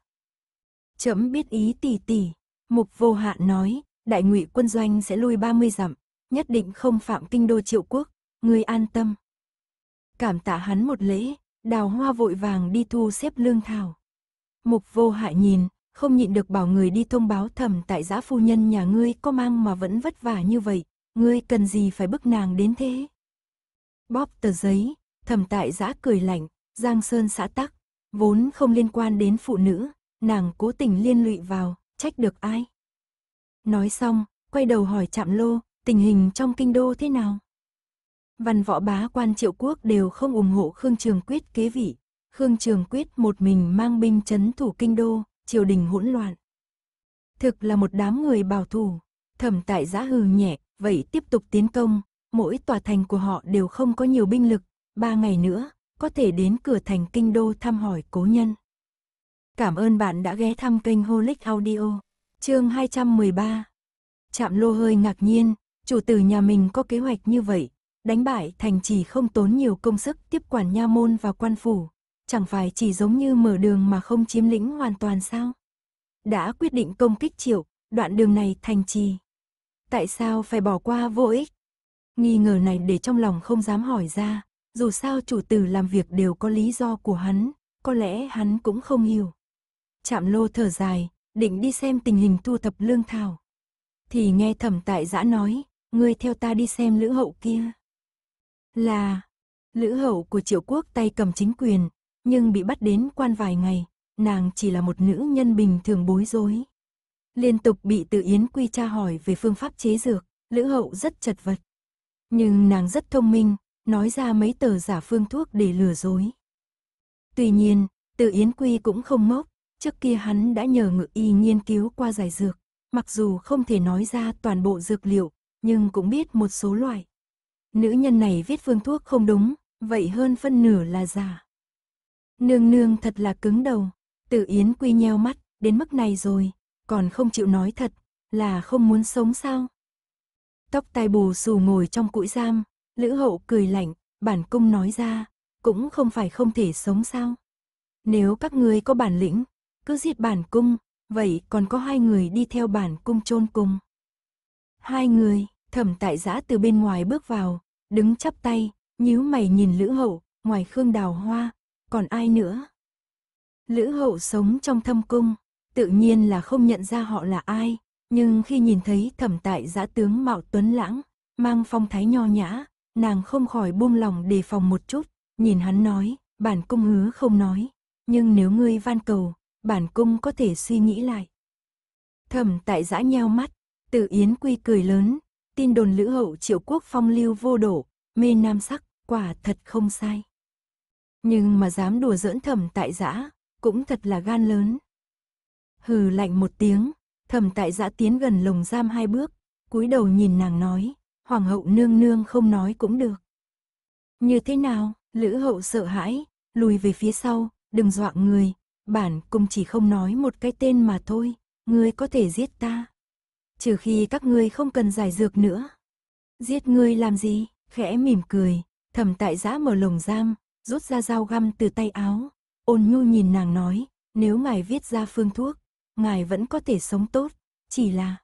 Chấm biết ý tỷ tỷ, mục vô hạ nói, đại ngụy quân doanh sẽ lui 30 dặm, nhất định không phạm kinh đô triệu quốc, người an tâm. Cảm tạ hắn một lễ, đào hoa vội vàng đi thu xếp lương thảo. Mục vô hại nhìn, không nhịn được bảo người đi thông báo thầm tại giã phu nhân nhà ngươi có mang mà vẫn vất vả như vậy, ngươi cần gì phải bức nàng đến thế. Bóp tờ giấy, thầm tại giã cười lạnh, giang sơn xã tắc, vốn không liên quan đến phụ nữ, nàng cố tình liên lụy vào, trách được ai. Nói xong, quay đầu hỏi chạm lô, tình hình trong kinh đô thế nào? Văn võ bá quan triệu quốc đều không ủng hộ Khương Trường Quyết kế vị. Khương Trường Quyết một mình mang binh chấn thủ kinh đô, triều đình hỗn loạn. Thực là một đám người bảo thủ, thẩm tại giã hừ nhẹ, vậy tiếp tục tiến công, mỗi tòa thành của họ đều không có nhiều binh lực, ba ngày nữa, có thể đến cửa thành kinh đô thăm hỏi cố nhân. Cảm ơn bạn đã ghé thăm kênh Holic Audio, chương 213. Chạm lô hơi ngạc nhiên, chủ tử nhà mình có kế hoạch như vậy, đánh bại thành chỉ không tốn nhiều công sức tiếp quản nha môn và quan phủ, chẳng phải chỉ giống như mở đường mà không chiếm lĩnh hoàn toàn sao? Đã quyết định công kích triệu, đoạn đường này thành trì. Tại sao phải bỏ qua vô ích? Nghi ngờ này để trong lòng không dám hỏi ra, dù sao chủ tử làm việc đều có lý do của hắn, có lẽ hắn cũng không hiểu. Chạm lô thở dài, định đi xem tình hình thu thập lương thảo. Thì nghe thẩm tại giã nói, ngươi theo ta đi xem lữ hậu kia. Là, lữ hậu của triệu quốc tay cầm chính quyền, nhưng bị bắt đến quan vài ngày, nàng chỉ là một nữ nhân bình thường bối rối. Liên tục bị Từ Yến Quy tra hỏi về phương pháp chế dược, Lữ Hậu rất chật vật. Nhưng nàng rất thông minh, nói ra mấy tờ giả phương thuốc để lừa dối. Tuy nhiên, Từ Yến Quy cũng không ngốc, trước kia hắn đã nhờ ngự y nghiên cứu qua giải dược, mặc dù không thể nói ra toàn bộ dược liệu, nhưng cũng biết một số loại. Nữ nhân này viết phương thuốc không đúng, vậy hơn phân nửa là giả. Nương nương thật là cứng đầu. Tử Yến Quy nheo mắt, đến mức này rồi, còn không chịu nói thật, là không muốn sống sao? Tóc tai bù xù ngồi trong cũi giam, Lữ Hậu cười lạnh, bản cung nói ra, cũng không phải không thể sống sao? Nếu các ngươi có bản lĩnh, cứ giết bản cung, vậy còn có hai người đi theo bản cung chôn cùng. Hai người, thẩm tại giã từ bên ngoài bước vào, đứng chắp tay, nhíu mày nhìn Lữ Hậu, ngoài khương đào hoa, còn ai nữa? Lữ hậu sống trong thâm cung, tự nhiên là không nhận ra họ là ai, nhưng khi nhìn thấy thẩm tại giã tướng Mạo Tuấn Lãng, mang phong thái nho nhã, nàng không khỏi buông lòng đề phòng một chút, nhìn hắn nói, bản cung hứa không nói, nhưng nếu ngươi van cầu, bản cung có thể suy nghĩ lại. Thẩm tại giã nheo mắt, tự yến quy cười lớn, tin đồn lữ hậu triệu quốc phong lưu vô đổ, mê nam sắc, quả thật không sai. Nhưng mà dám đùa giỡn thẩm tại giã, cũng thật là gan lớn. Hừ lạnh một tiếng, thẩm tại giã tiến gần lồng giam hai bước, cúi đầu nhìn nàng nói, hoàng hậu nương nương không nói cũng được. Như thế nào, lữ hậu sợ hãi, lùi về phía sau, đừng dọa người, bản cung chỉ không nói một cái tên mà thôi, ngươi có thể giết ta. Trừ khi các ngươi không cần giải dược nữa. Giết ngươi làm gì, khẽ mỉm cười, thẩm tại giã mở lồng giam, rút ra dao găm từ tay áo. Ôn nhu nhìn nàng nói, nếu ngài viết ra phương thuốc, ngài vẫn có thể sống tốt, chỉ là...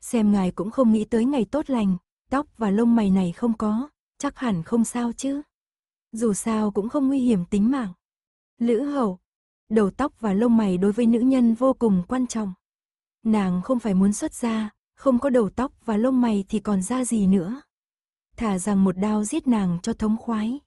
Xem ngài cũng không nghĩ tới ngày tốt lành, tóc và lông mày này không có, chắc hẳn không sao chứ. Dù sao cũng không nguy hiểm tính mạng. Lữ hậu, đầu tóc và lông mày đối với nữ nhân vô cùng quan trọng. Nàng không phải muốn xuất ra, không có đầu tóc và lông mày thì còn ra gì nữa. Thả rằng một đao giết nàng cho thống khoái.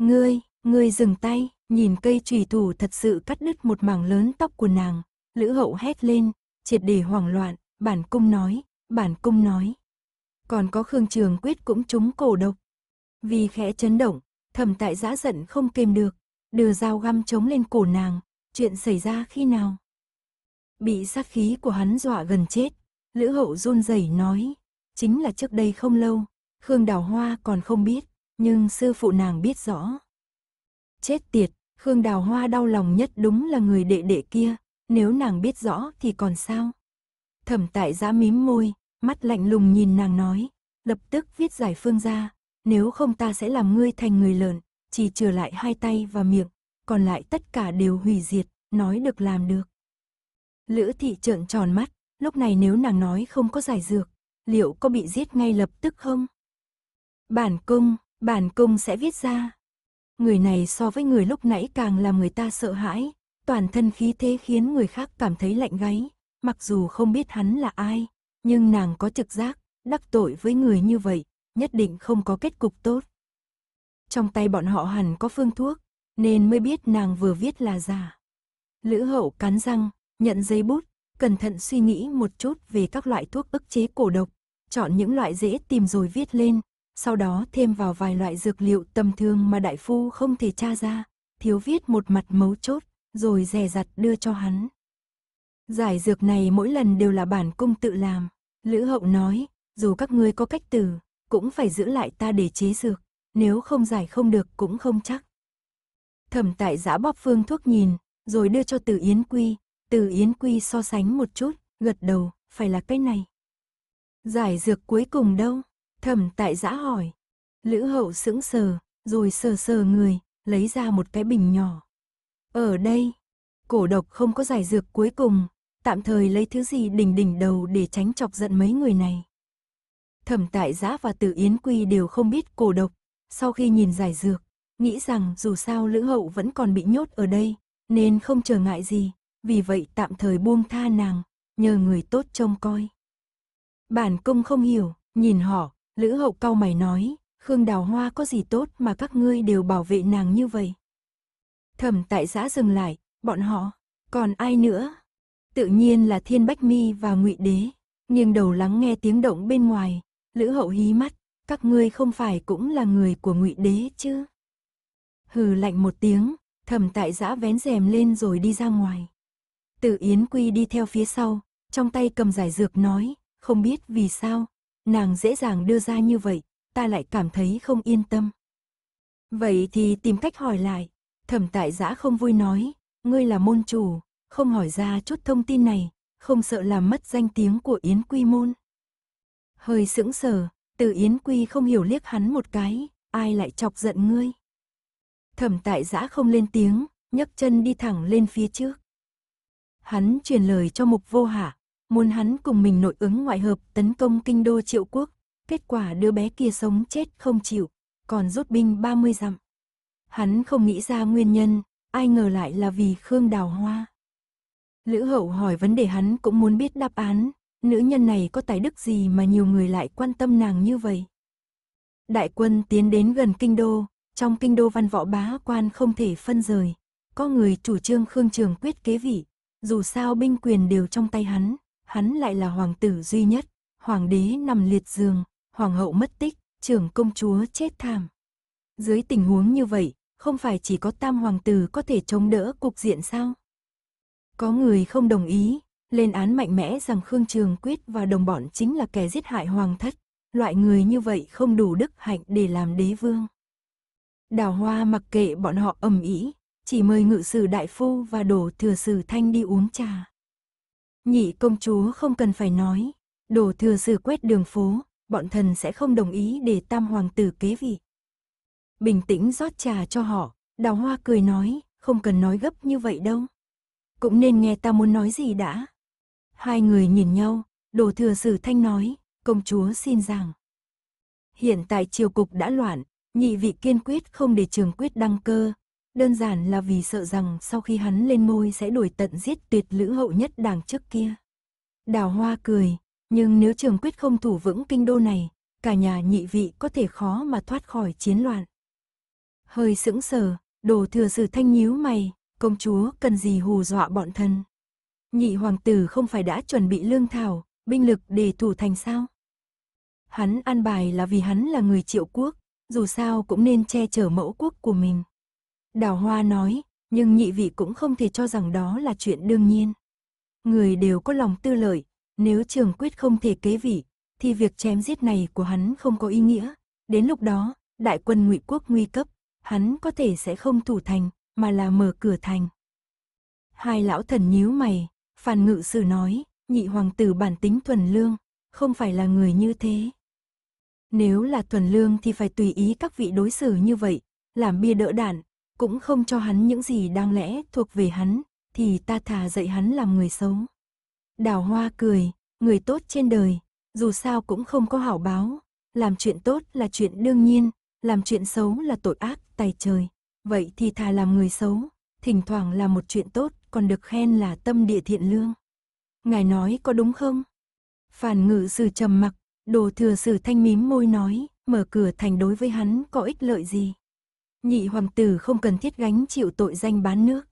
Ngươi, ngươi dừng tay, nhìn cây trùy thủ thật sự cắt đứt một mảng lớn tóc của nàng. Lữ hậu hét lên, triệt để hoảng loạn, bản cung nói, bản cung nói. Còn có Khương Trường Quyết cũng trúng cổ độc. Vì khẽ chấn động, thầm tại giã giận không kềm được, đưa dao găm chống lên cổ nàng, chuyện xảy ra khi nào? Bị sát khí của hắn dọa gần chết, Lữ Hậu run rẩy nói, chính là trước đây không lâu, Khương Đào Hoa còn không biết, nhưng sư phụ nàng biết rõ. Chết tiệt, Khương Đào Hoa đau lòng nhất đúng là người đệ đệ kia, nếu nàng biết rõ thì còn sao? Thẩm tại giã mím môi, mắt lạnh lùng nhìn nàng nói, lập tức viết giải phương ra, nếu không ta sẽ làm ngươi thành người lợn, chỉ trừ lại hai tay và miệng, còn lại tất cả đều hủy diệt, nói được làm được. Lữ thị trợn tròn mắt, lúc này nếu nàng nói không có giải dược, liệu có bị giết ngay lập tức không? Bản cung, bản cung sẽ viết ra. Người này so với người lúc nãy càng làm người ta sợ hãi, toàn thân khí thế khiến người khác cảm thấy lạnh gáy, mặc dù không biết hắn là ai, nhưng nàng có trực giác, đắc tội với người như vậy, nhất định không có kết cục tốt. Trong tay bọn họ hẳn có phương thuốc, nên mới biết nàng vừa viết là giả. Lữ hậu cắn răng, nhận giấy bút, cẩn thận suy nghĩ một chút về các loại thuốc ức chế cổ độc, chọn những loại dễ tìm rồi viết lên, sau đó thêm vào vài loại dược liệu tầm thường mà đại phu không thể tra ra, thiếu viết một mặt mấu chốt, rồi dè dặt đưa cho hắn. Giải dược này mỗi lần đều là bản cung tự làm, Lữ Hậu nói, dù các ngươi có cách tử, cũng phải giữ lại ta để chế dược, nếu không giải không được cũng không chắc. Thẩm tại giã bóp phương thuốc nhìn, rồi đưa cho Từ Yến Quy, Từ Yến Quy so sánh một chút, gật đầu, phải là cái này. Giải dược cuối cùng đâu? Thẩm tại giã hỏi. Lữ hậu sững sờ, rồi sờ sờ người, lấy ra một cái bình nhỏ. Ở đây, cổ độc không có giải dược cuối cùng, tạm thời lấy thứ gì đỉnh đỉnh đầu để tránh chọc giận mấy người này. Thẩm tại giã và tử yến quy đều không biết cổ độc, sau khi nhìn giải dược, nghĩ rằng dù sao lữ hậu vẫn còn bị nhốt ở đây, nên không trở ngại gì, vì vậy tạm thời buông tha nàng, nhờ người tốt trông coi. Bản công không hiểu, nhìn họ, Lữ hậu cau mày nói, Khương Đào Hoa có gì tốt mà các ngươi đều bảo vệ nàng như vậy. Thẩm tại giã dừng lại, bọn họ, còn ai nữa? Tự nhiên là Thiên Bách Mi và Ngụy Đế, nghiêng đầu lắng nghe tiếng động bên ngoài, Lữ Hậu hí mắt, các ngươi không phải cũng là người của Ngụy Đế chứ? Hừ lạnh một tiếng, Thẩm tại giã vén rèm lên rồi đi ra ngoài. tự Yến Quy đi theo phía sau, trong tay cầm giải dược nói, không biết vì sao, nàng dễ dàng đưa ra như vậy, ta lại cảm thấy không yên tâm. Vậy thì tìm cách hỏi lại, thẩm tại giã không vui nói, ngươi là môn chủ, không hỏi ra chút thông tin này, không sợ làm mất danh tiếng của Yến Quy môn. Hơi sững sờ, từ Yến Quy không hiểu liếc hắn một cái, ai lại chọc giận ngươi. Thẩm tại giã không lên tiếng, nhấc chân đi thẳng lên phía trước. Hắn truyền lời cho mục vô hạ, muốn hắn cùng mình nội ứng ngoại hợp tấn công kinh đô triệu quốc. Kết quả đứa bé kia sống chết không chịu, còn rút binh 30 dặm. Hắn không nghĩ ra nguyên nhân, ai ngờ lại là vì Khương Đào Hoa. Lữ Hậu hỏi vấn đề hắn cũng muốn biết đáp án, nữ nhân này có tài đức gì mà nhiều người lại quan tâm nàng như vậy. Đại quân tiến đến gần kinh đô, trong kinh đô văn võ bá quan không thể phân rời, có người chủ trương Khương Trường quyết kế vị, dù sao binh quyền đều trong tay hắn hắn lại là hoàng tử duy nhất, hoàng đế nằm liệt giường, hoàng hậu mất tích, trưởng công chúa chết thảm. Dưới tình huống như vậy, không phải chỉ có tam hoàng tử có thể chống đỡ cục diện sao? Có người không đồng ý, lên án mạnh mẽ rằng Khương Trường Quyết và đồng bọn chính là kẻ giết hại hoàng thất, loại người như vậy không đủ đức hạnh để làm đế vương. Đào Hoa mặc kệ bọn họ ầm ĩ, chỉ mời ngự sử đại phu và đổ thừa sử thanh đi uống trà. Nhị công chúa không cần phải nói, đồ thừa sử quét đường phố, bọn thần sẽ không đồng ý để tam hoàng tử kế vị. Bình tĩnh rót trà cho họ, đào hoa cười nói, không cần nói gấp như vậy đâu. Cũng nên nghe ta muốn nói gì đã. Hai người nhìn nhau, đồ thừa sử thanh nói, công chúa xin rằng. Hiện tại triều cục đã loạn, nhị vị kiên quyết không để trường quyết đăng cơ, đơn giản là vì sợ rằng sau khi hắn lên ngôi sẽ đuổi tận giết tuyệt lữ hậu nhất đảng trước kia. Đào hoa cười, nhưng nếu trường quyết không thủ vững kinh đô này, cả nhà nhị vị có thể khó mà thoát khỏi chiến loạn. Hơi sững sờ, đồ thừa sử thanh nhíu mày, công chúa cần gì hù dọa bọn thân. Nhị hoàng tử không phải đã chuẩn bị lương thảo, binh lực để thủ thành sao? Hắn an bài là vì hắn là người triệu quốc, dù sao cũng nên che chở mẫu quốc của mình. Đào Hoa nói, nhưng nhị vị cũng không thể cho rằng đó là chuyện đương nhiên. Người đều có lòng tư lợi, nếu trường quyết không thể kế vị, thì việc chém giết này của hắn không có ý nghĩa. Đến lúc đó, đại quân ngụy quốc nguy cấp, hắn có thể sẽ không thủ thành, mà là mở cửa thành. Hai lão thần nhíu mày, phản ngự sử nói, nhị hoàng tử bản tính thuần lương, không phải là người như thế. Nếu là thuần lương thì phải tùy ý các vị đối xử như vậy, làm bia đỡ đạn, cũng không cho hắn những gì đang lẽ thuộc về hắn, thì ta thả dạy hắn làm người xấu. Đào hoa cười, người tốt trên đời, dù sao cũng không có hảo báo, làm chuyện tốt là chuyện đương nhiên, làm chuyện xấu là tội ác, tài trời. Vậy thì thà làm người xấu, thỉnh thoảng là một chuyện tốt, còn được khen là tâm địa thiện lương. Ngài nói có đúng không? Phản ngự sử trầm mặc, đồ thừa sử thanh mím môi nói, mở cửa thành đối với hắn có ích lợi gì? nhị hoàng tử không cần thiết gánh chịu tội danh bán nước.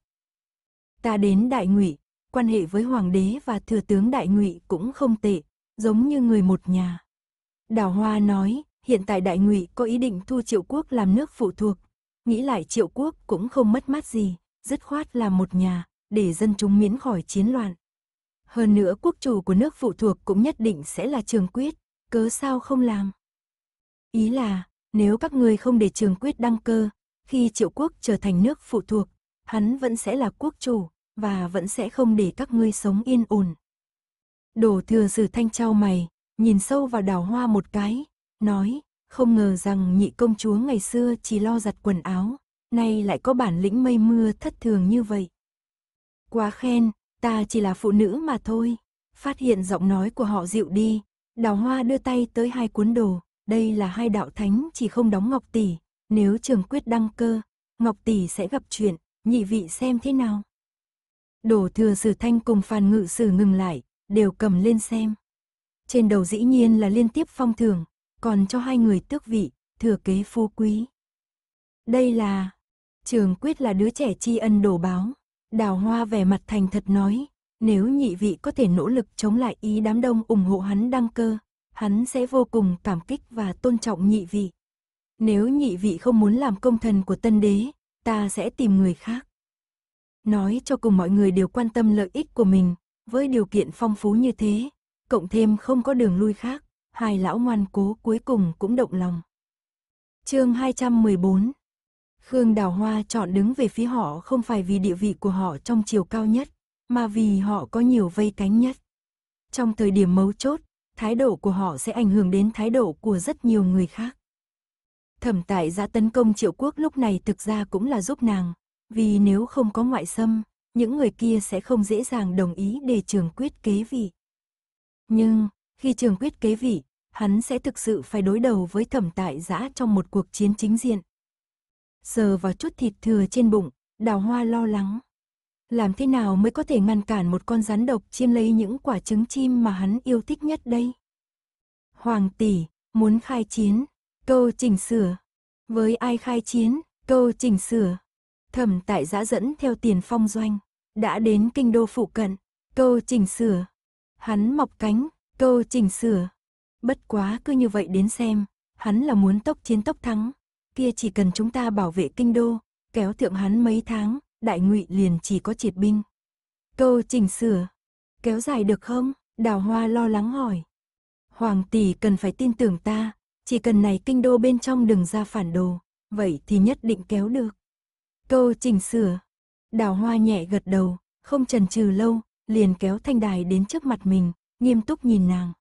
Ta đến đại ngụy, quan hệ với hoàng đế và thừa tướng đại ngụy cũng không tệ, giống như người một nhà. Đào Hoa nói, hiện tại đại ngụy có ý định thu triệu quốc làm nước phụ thuộc, nghĩ lại triệu quốc cũng không mất mát gì, dứt khoát là một nhà, để dân chúng miễn khỏi chiến loạn. Hơn nữa quốc chủ của nước phụ thuộc cũng nhất định sẽ là trường quyết, cớ sao không làm. Ý là, nếu các người không để trường quyết đăng cơ, khi triệu quốc trở thành nước phụ thuộc, hắn vẫn sẽ là quốc chủ, và vẫn sẽ không để các ngươi sống yên ổn. Đồ thừa sử thanh trao mày, nhìn sâu vào đào hoa một cái, nói, không ngờ rằng nhị công chúa ngày xưa chỉ lo giặt quần áo, nay lại có bản lĩnh mây mưa thất thường như vậy. Quá khen, ta chỉ là phụ nữ mà thôi. Phát hiện giọng nói của họ dịu đi, đào hoa đưa tay tới hai cuốn đồ, đây là hai đạo thánh chỉ không đóng ngọc tỷ, nếu trường quyết đăng cơ, Ngọc Tỷ sẽ gặp chuyện, nhị vị xem thế nào. Đổ thừa sử thanh cùng phàn ngự sử ngừng lại, đều cầm lên xem. Trên đầu dĩ nhiên là liên tiếp phong thường, còn cho hai người tước vị, thừa kế phú quý. Đây là... Trường quyết là đứa trẻ tri ân đổ báo. Đào hoa vẻ mặt thành thật nói, nếu nhị vị có thể nỗ lực chống lại ý đám đông ủng hộ hắn đăng cơ, hắn sẽ vô cùng cảm kích và tôn trọng nhị vị. Nếu nhị vị không muốn làm công thần của tân đế, ta sẽ tìm người khác. Nói cho cùng mọi người đều quan tâm lợi ích của mình, với điều kiện phong phú như thế, cộng thêm không có đường lui khác, hai lão ngoan cố cuối cùng cũng động lòng. chương 214 Khương Đào Hoa chọn đứng về phía họ không phải vì địa vị của họ trong chiều cao nhất, mà vì họ có nhiều vây cánh nhất. Trong thời điểm mấu chốt, thái độ của họ sẽ ảnh hưởng đến thái độ của rất nhiều người khác. Thẩm tại giã tấn công triệu quốc lúc này thực ra cũng là giúp nàng, vì nếu không có ngoại xâm, những người kia sẽ không dễ dàng đồng ý để trường quyết kế vị. Nhưng, khi trường quyết kế vị, hắn sẽ thực sự phải đối đầu với thẩm tại giã trong một cuộc chiến chính diện. Sờ vào chút thịt thừa trên bụng, đào hoa lo lắng. Làm thế nào mới có thể ngăn cản một con rắn độc chiêm lấy những quả trứng chim mà hắn yêu thích nhất đây? Hoàng tỷ, muốn khai chiến, câu chỉnh sửa. Với ai khai chiến, câu chỉnh sửa. Thẩm tại giã dẫn theo tiền phong doanh, đã đến kinh đô phụ cận, câu chỉnh sửa. Hắn mọc cánh, câu chỉnh sửa. Bất quá cứ như vậy đến xem, hắn là muốn tốc chiến tốc thắng. Kia chỉ cần chúng ta bảo vệ kinh đô, kéo thượng hắn mấy tháng, đại ngụy liền chỉ có triệt binh. Câu chỉnh sửa. Kéo dài được không? Đào Hoa lo lắng hỏi. Hoàng tỷ cần phải tin tưởng ta, chỉ cần này kinh đô bên trong đừng ra phản đồ, vậy thì nhất định kéo được. Câu chỉnh sửa. Đào hoa nhẹ gật đầu, không chần chừ lâu, liền kéo thanh đài đến trước mặt mình, nghiêm túc nhìn nàng.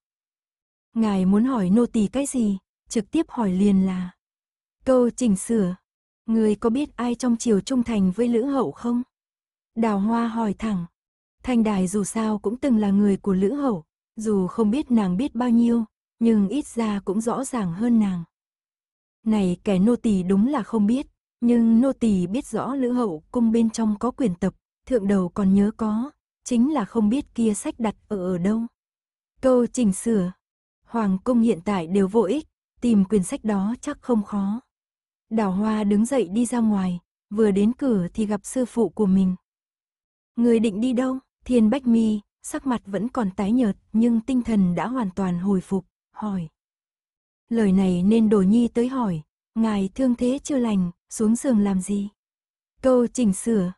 Ngài muốn hỏi nô tỳ cái gì, trực tiếp hỏi liền là. Câu chỉnh sửa. Người có biết ai trong triều trung thành với Lữ Hậu không? Đào Hoa hỏi thẳng. Thanh Đài dù sao cũng từng là người của Lữ Hậu, dù không biết nàng biết bao nhiêu, nhưng ít ra cũng rõ ràng hơn nàng. Này kẻ nô tỳ đúng là không biết, nhưng nô tỳ biết rõ lữ hậu cung bên trong có quyền tập, thượng đầu còn nhớ có, chính là không biết kia sách đặt ở ở đâu. Câu chỉnh sửa, hoàng cung hiện tại đều vô ích, tìm quyển sách đó chắc không khó. Đào Hoa đứng dậy đi ra ngoài, vừa đến cửa thì gặp sư phụ của mình. Người định đi đâu? Thiên Bách Mi, sắc mặt vẫn còn tái nhợt nhưng tinh thần đã hoàn toàn hồi phục hỏi. Lời này nên đồ nhi tới hỏi, ngài thương thế chưa lành, xuống giường làm gì? Câu chỉnh sửa,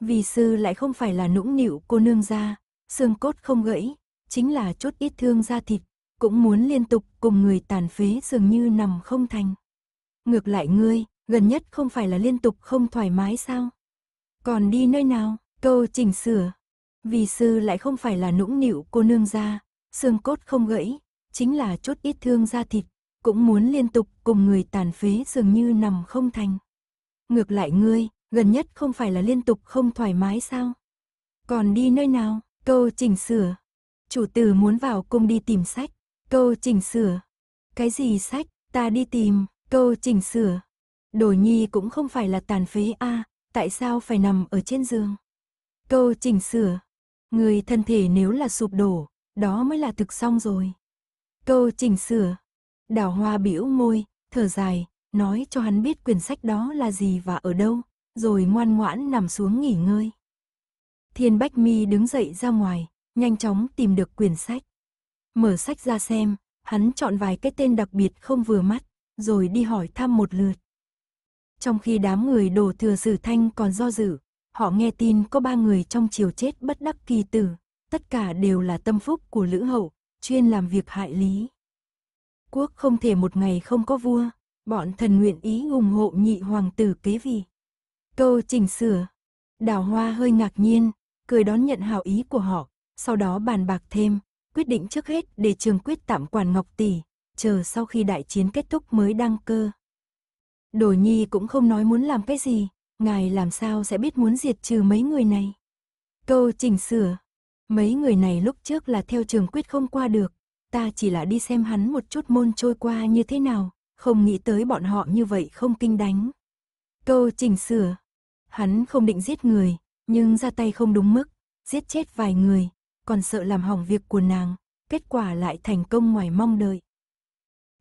vì sư lại không phải là nũng nịu cô nương ra, xương cốt không gãy, chính là chút ít thương da thịt, cũng muốn liên tục cùng người tàn phế dường như nằm không thành. Ngược lại ngươi, gần nhất không phải là liên tục không thoải mái sao? Còn đi nơi nào? Câu chỉnh sửa. Vì sư lại không phải là nũng nịu cô nương ra, xương cốt không gãy, chính là chút ít thương da thịt, cũng muốn liên tục cùng người tàn phế dường như nằm không thành. Ngược lại ngươi, gần nhất không phải là liên tục không thoải mái sao? Còn đi nơi nào? Câu chỉnh sửa. Chủ tử muốn vào cung đi tìm sách. Câu chỉnh sửa. Cái gì sách? Ta đi tìm. Câu chỉnh sửa. Đồ nhi cũng không phải là tàn phế a, tại sao phải nằm ở trên giường? Câu chỉnh sửa. Người thân thể nếu là sụp đổ, đó mới là thực xong rồi. Câu chỉnh sửa. Đào hoa bĩu môi, thở dài, nói cho hắn biết quyển sách đó là gì và ở đâu, rồi ngoan ngoãn nằm xuống nghỉ ngơi. Thiên Bách Mi đứng dậy ra ngoài, nhanh chóng tìm được quyển sách. Mở sách ra xem, hắn chọn vài cái tên đặc biệt không vừa mắt, rồi đi hỏi thăm một lượt. Trong khi đám người đổ thừa sử thanh còn do dự, họ nghe tin có ba người trong chiều chết bất đắc kỳ tử, tất cả đều là tâm phúc của Lữ Hậu, chuyên làm việc hại lý. Quốc không thể một ngày không có vua, bọn thần nguyện ý ủng hộ nhị hoàng tử kế vị. Câu chỉnh sửa. Đào Hoa hơi ngạc nhiên, cười đón nhận hảo ý của họ, sau đó bàn bạc thêm, quyết định trước hết để trường quyết tạm quản Ngọc Tỷ, chờ sau khi đại chiến kết thúc mới đăng cơ. Đồ Nhi cũng không nói muốn làm cái gì, ngài làm sao sẽ biết muốn diệt trừ mấy người này. Câu chỉnh sửa. Mấy người này lúc trước là theo trường quyết không qua được, ta chỉ là đi xem hắn một chút môn trôi qua như thế nào, không nghĩ tới bọn họ như vậy không kinh đánh. Câu chỉnh sửa, hắn không định giết người, nhưng ra tay không đúng mức, giết chết vài người, còn sợ làm hỏng việc của nàng, kết quả lại thành công ngoài mong đợi.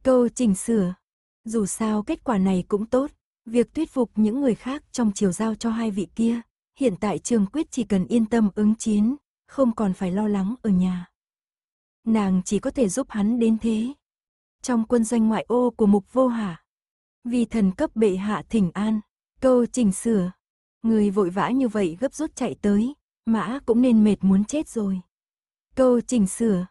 Câu chỉnh sửa, dù sao kết quả này cũng tốt, việc thuyết phục những người khác trong chiều giao cho hai vị kia, hiện tại trường quyết chỉ cần yên tâm ứng chiến, không còn phải lo lắng ở nhà. Nàng chỉ có thể giúp hắn đến thế. Trong quân doanh ngoại ô của mục vô hà, vì thần cấp bệ hạ thỉnh an, câu chỉnh sửa. Người vội vã như vậy gấp rút chạy tới, mã cũng nên mệt muốn chết rồi. Câu chỉnh sửa,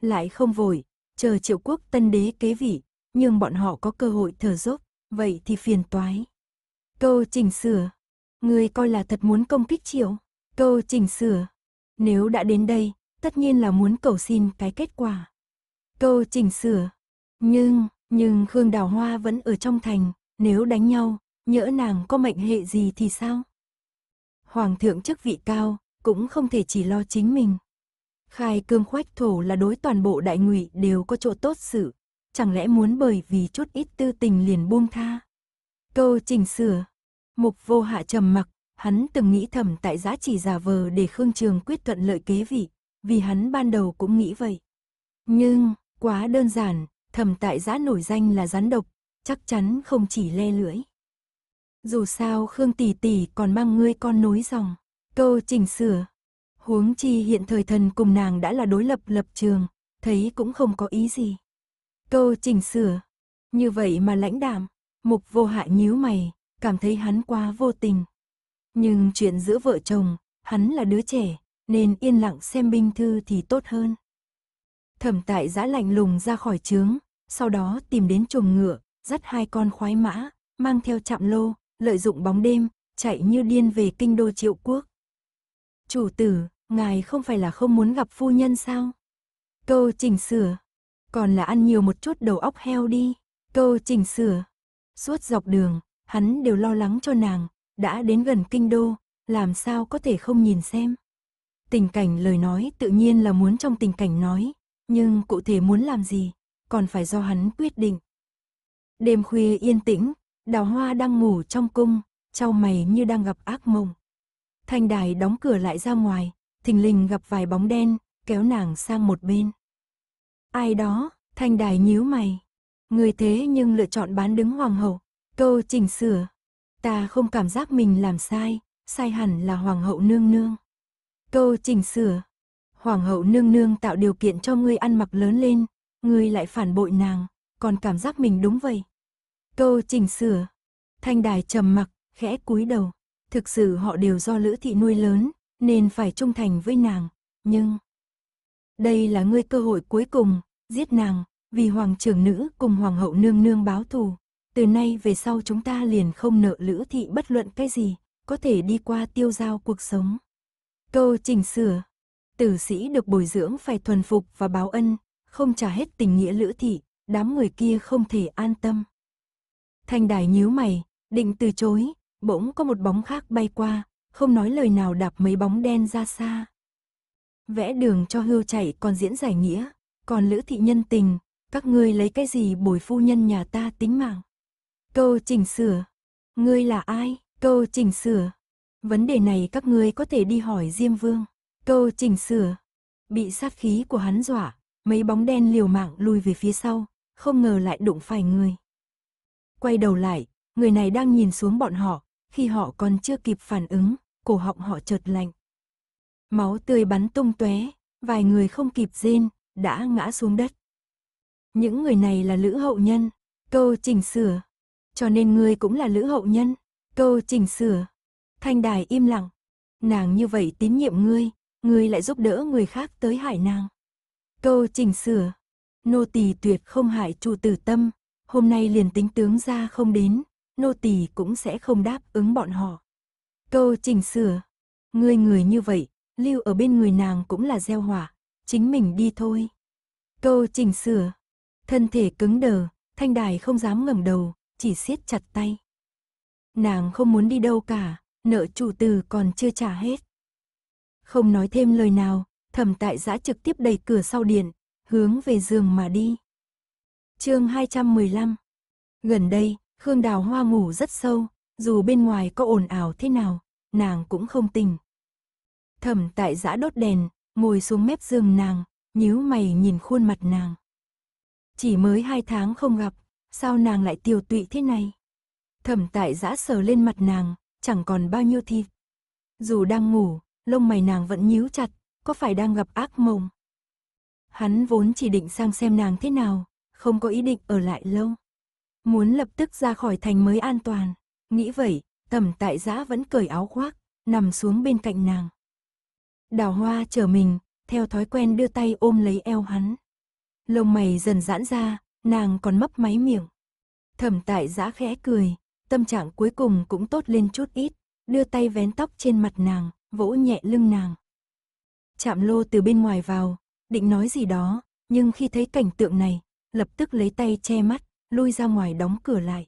lại không vội, chờ triệu quốc tân đế kế vị, nhưng bọn họ có cơ hội thở dốc, vậy thì phiền toái. Câu chỉnh sửa, người coi là thật muốn công kích triệu. Câu chỉnh sửa, nếu đã đến đây, tất nhiên là muốn cầu xin cái kết quả. Câu chỉnh sửa. Nhưng, nhưng Khương Đào Hoa vẫn ở trong thành, nếu đánh nhau, nhỡ nàng có mệnh hệ gì thì sao? Hoàng thượng chức vị cao, cũng không thể chỉ lo chính mình. Khai cương khoách thổ là đối toàn bộ đại ngụy đều có chỗ tốt sự, chẳng lẽ muốn bởi vì chút ít tư tình liền buông tha? Câu chỉnh sửa. Mục vô hạ trầm mặc, Hắn từng nghĩ thầm tại giá chỉ giả vờ để Khương Trường quyết thuận lợi kế vị, vì hắn ban đầu cũng nghĩ vậy. Nhưng, quá đơn giản, thầm tại giá nổi danh là gián độc, chắc chắn không chỉ le lưỡi. Dù sao Khương Tỷ Tỷ còn mang ngươi con nối dòng, câu chỉnh sửa. Huống chi hiện thời thần cùng nàng đã là đối lập lập trường, thấy cũng không có ý gì. Câu chỉnh sửa, như vậy mà lãnh đạm, mục vô hại nhíu mày, cảm thấy hắn quá vô tình, nhưng chuyện giữa vợ chồng, hắn là đứa trẻ, nên yên lặng xem binh thư thì tốt hơn. Thẩm tại giã lạnh lùng ra khỏi trướng, sau đó tìm đến chuồng ngựa, dắt hai con khoái mã, mang theo chạm lô, lợi dụng bóng đêm, chạy như điên về kinh đô triệu quốc. Chủ tử, ngài không phải là không muốn gặp phu nhân sao? Câu chỉnh sửa, còn là ăn nhiều một chút đầu óc heo đi. Câu chỉnh sửa, suốt dọc đường, hắn đều lo lắng cho nàng, đã đến gần kinh đô, làm sao có thể không nhìn xem. Tình cảnh lời nói tự nhiên là muốn trong tình cảnh nói, nhưng cụ thể muốn làm gì, còn phải do hắn quyết định. Đêm khuya yên tĩnh, đào hoa đang ngủ trong cung, trao mày như đang gặp ác mộng. Thanh đài đóng cửa lại ra ngoài, thình lình gặp vài bóng đen, kéo nàng sang một bên. Ai đó, thanh đài nhíu mày. Người thế nhưng lựa chọn bán đứng hoàng hậu. Câu chỉnh sửa, Ta không cảm giác mình làm sai, sai hẳn là hoàng hậu nương nương. Câu chỉnh sửa. Hoàng hậu nương nương tạo điều kiện cho ngươi ăn mặc lớn lên, ngươi lại phản bội nàng, còn cảm giác mình đúng vậy. Câu chỉnh sửa. Thanh đài trầm mặc, khẽ cúi đầu. Thực sự họ đều do Lữ Thị nuôi lớn, nên phải trung thành với nàng, nhưng... Đây là ngươi cơ hội cuối cùng, giết nàng, vì hoàng trưởng nữ cùng hoàng hậu nương nương báo thù từ nay về sau chúng ta liền không nợ lữ thị bất luận cái gì, có thể đi qua tiêu giao cuộc sống. Câu chỉnh sửa. Tử sĩ được bồi dưỡng phải thuần phục và báo ân, không trả hết tình nghĩa lữ thị, đám người kia không thể an tâm. Thanh đài nhíu mày, định từ chối, bỗng có một bóng khác bay qua, không nói lời nào đạp mấy bóng đen ra xa. Vẽ đường cho hưu chạy còn diễn giải nghĩa, còn lữ thị nhân tình, các ngươi lấy cái gì bồi phu nhân nhà ta tính mạng. Câu chỉnh sửa. Ngươi là ai? Câu chỉnh sửa. Vấn đề này các ngươi có thể đi hỏi Diêm Vương. Câu chỉnh sửa. Bị sát khí của hắn dọa, mấy bóng đen liều mạng lùi về phía sau, không ngờ lại đụng phải người. Quay đầu lại, người này đang nhìn xuống bọn họ, khi họ còn chưa kịp phản ứng, cổ họng họ chợt lạnh. Máu tươi bắn tung tóe, vài người không kịp rên, đã ngã xuống đất. Những người này là lữ hậu nhân, câu chỉnh sửa, cho nên ngươi cũng là lữ hậu nhân. Câu chỉnh sửa. Thanh đài im lặng. Nàng như vậy tín nhiệm ngươi, ngươi lại giúp đỡ người khác tới hại nàng. Câu chỉnh sửa. Nô tỳ tuyệt không hại chủ tử tâm, hôm nay liền tính tướng ra không đến, nô tỳ cũng sẽ không đáp ứng bọn họ. Câu chỉnh sửa. Ngươi người như vậy, lưu ở bên người nàng cũng là gieo hỏa, chính mình đi thôi. Câu chỉnh sửa. Thân thể cứng đờ, thanh đài không dám ngẩng đầu, chỉ siết chặt tay. Nàng không muốn đi đâu cả, nợ chủ từ còn chưa trả hết. Không nói thêm lời nào, thẩm tại giã trực tiếp đẩy cửa sau điện, hướng về giường mà đi. chương 215 Gần đây, Khương Đào Hoa ngủ rất sâu, dù bên ngoài có ồn ào thế nào, nàng cũng không tỉnh. Thẩm tại giã đốt đèn, ngồi xuống mép giường nàng, nhíu mày nhìn khuôn mặt nàng. Chỉ mới hai tháng không gặp, sao nàng lại tiều tụy thế này? Thẩm tại giã sờ lên mặt nàng, chẳng còn bao nhiêu thịt. Dù đang ngủ, lông mày nàng vẫn nhíu chặt, có phải đang gặp ác mộng? Hắn vốn chỉ định sang xem nàng thế nào, không có ý định ở lại lâu. Muốn lập tức ra khỏi thành mới an toàn. Nghĩ vậy, thẩm tại giã vẫn cởi áo khoác, nằm xuống bên cạnh nàng. Đào hoa chờ mình, theo thói quen đưa tay ôm lấy eo hắn. Lông mày dần giãn ra, nàng còn mấp máy miệng. Thẩm tại giã khẽ cười, tâm trạng cuối cùng cũng tốt lên chút ít, đưa tay vén tóc trên mặt nàng, vỗ nhẹ lưng nàng. Chạm lô từ bên ngoài vào, định nói gì đó, nhưng khi thấy cảnh tượng này, lập tức lấy tay che mắt, lui ra ngoài đóng cửa lại.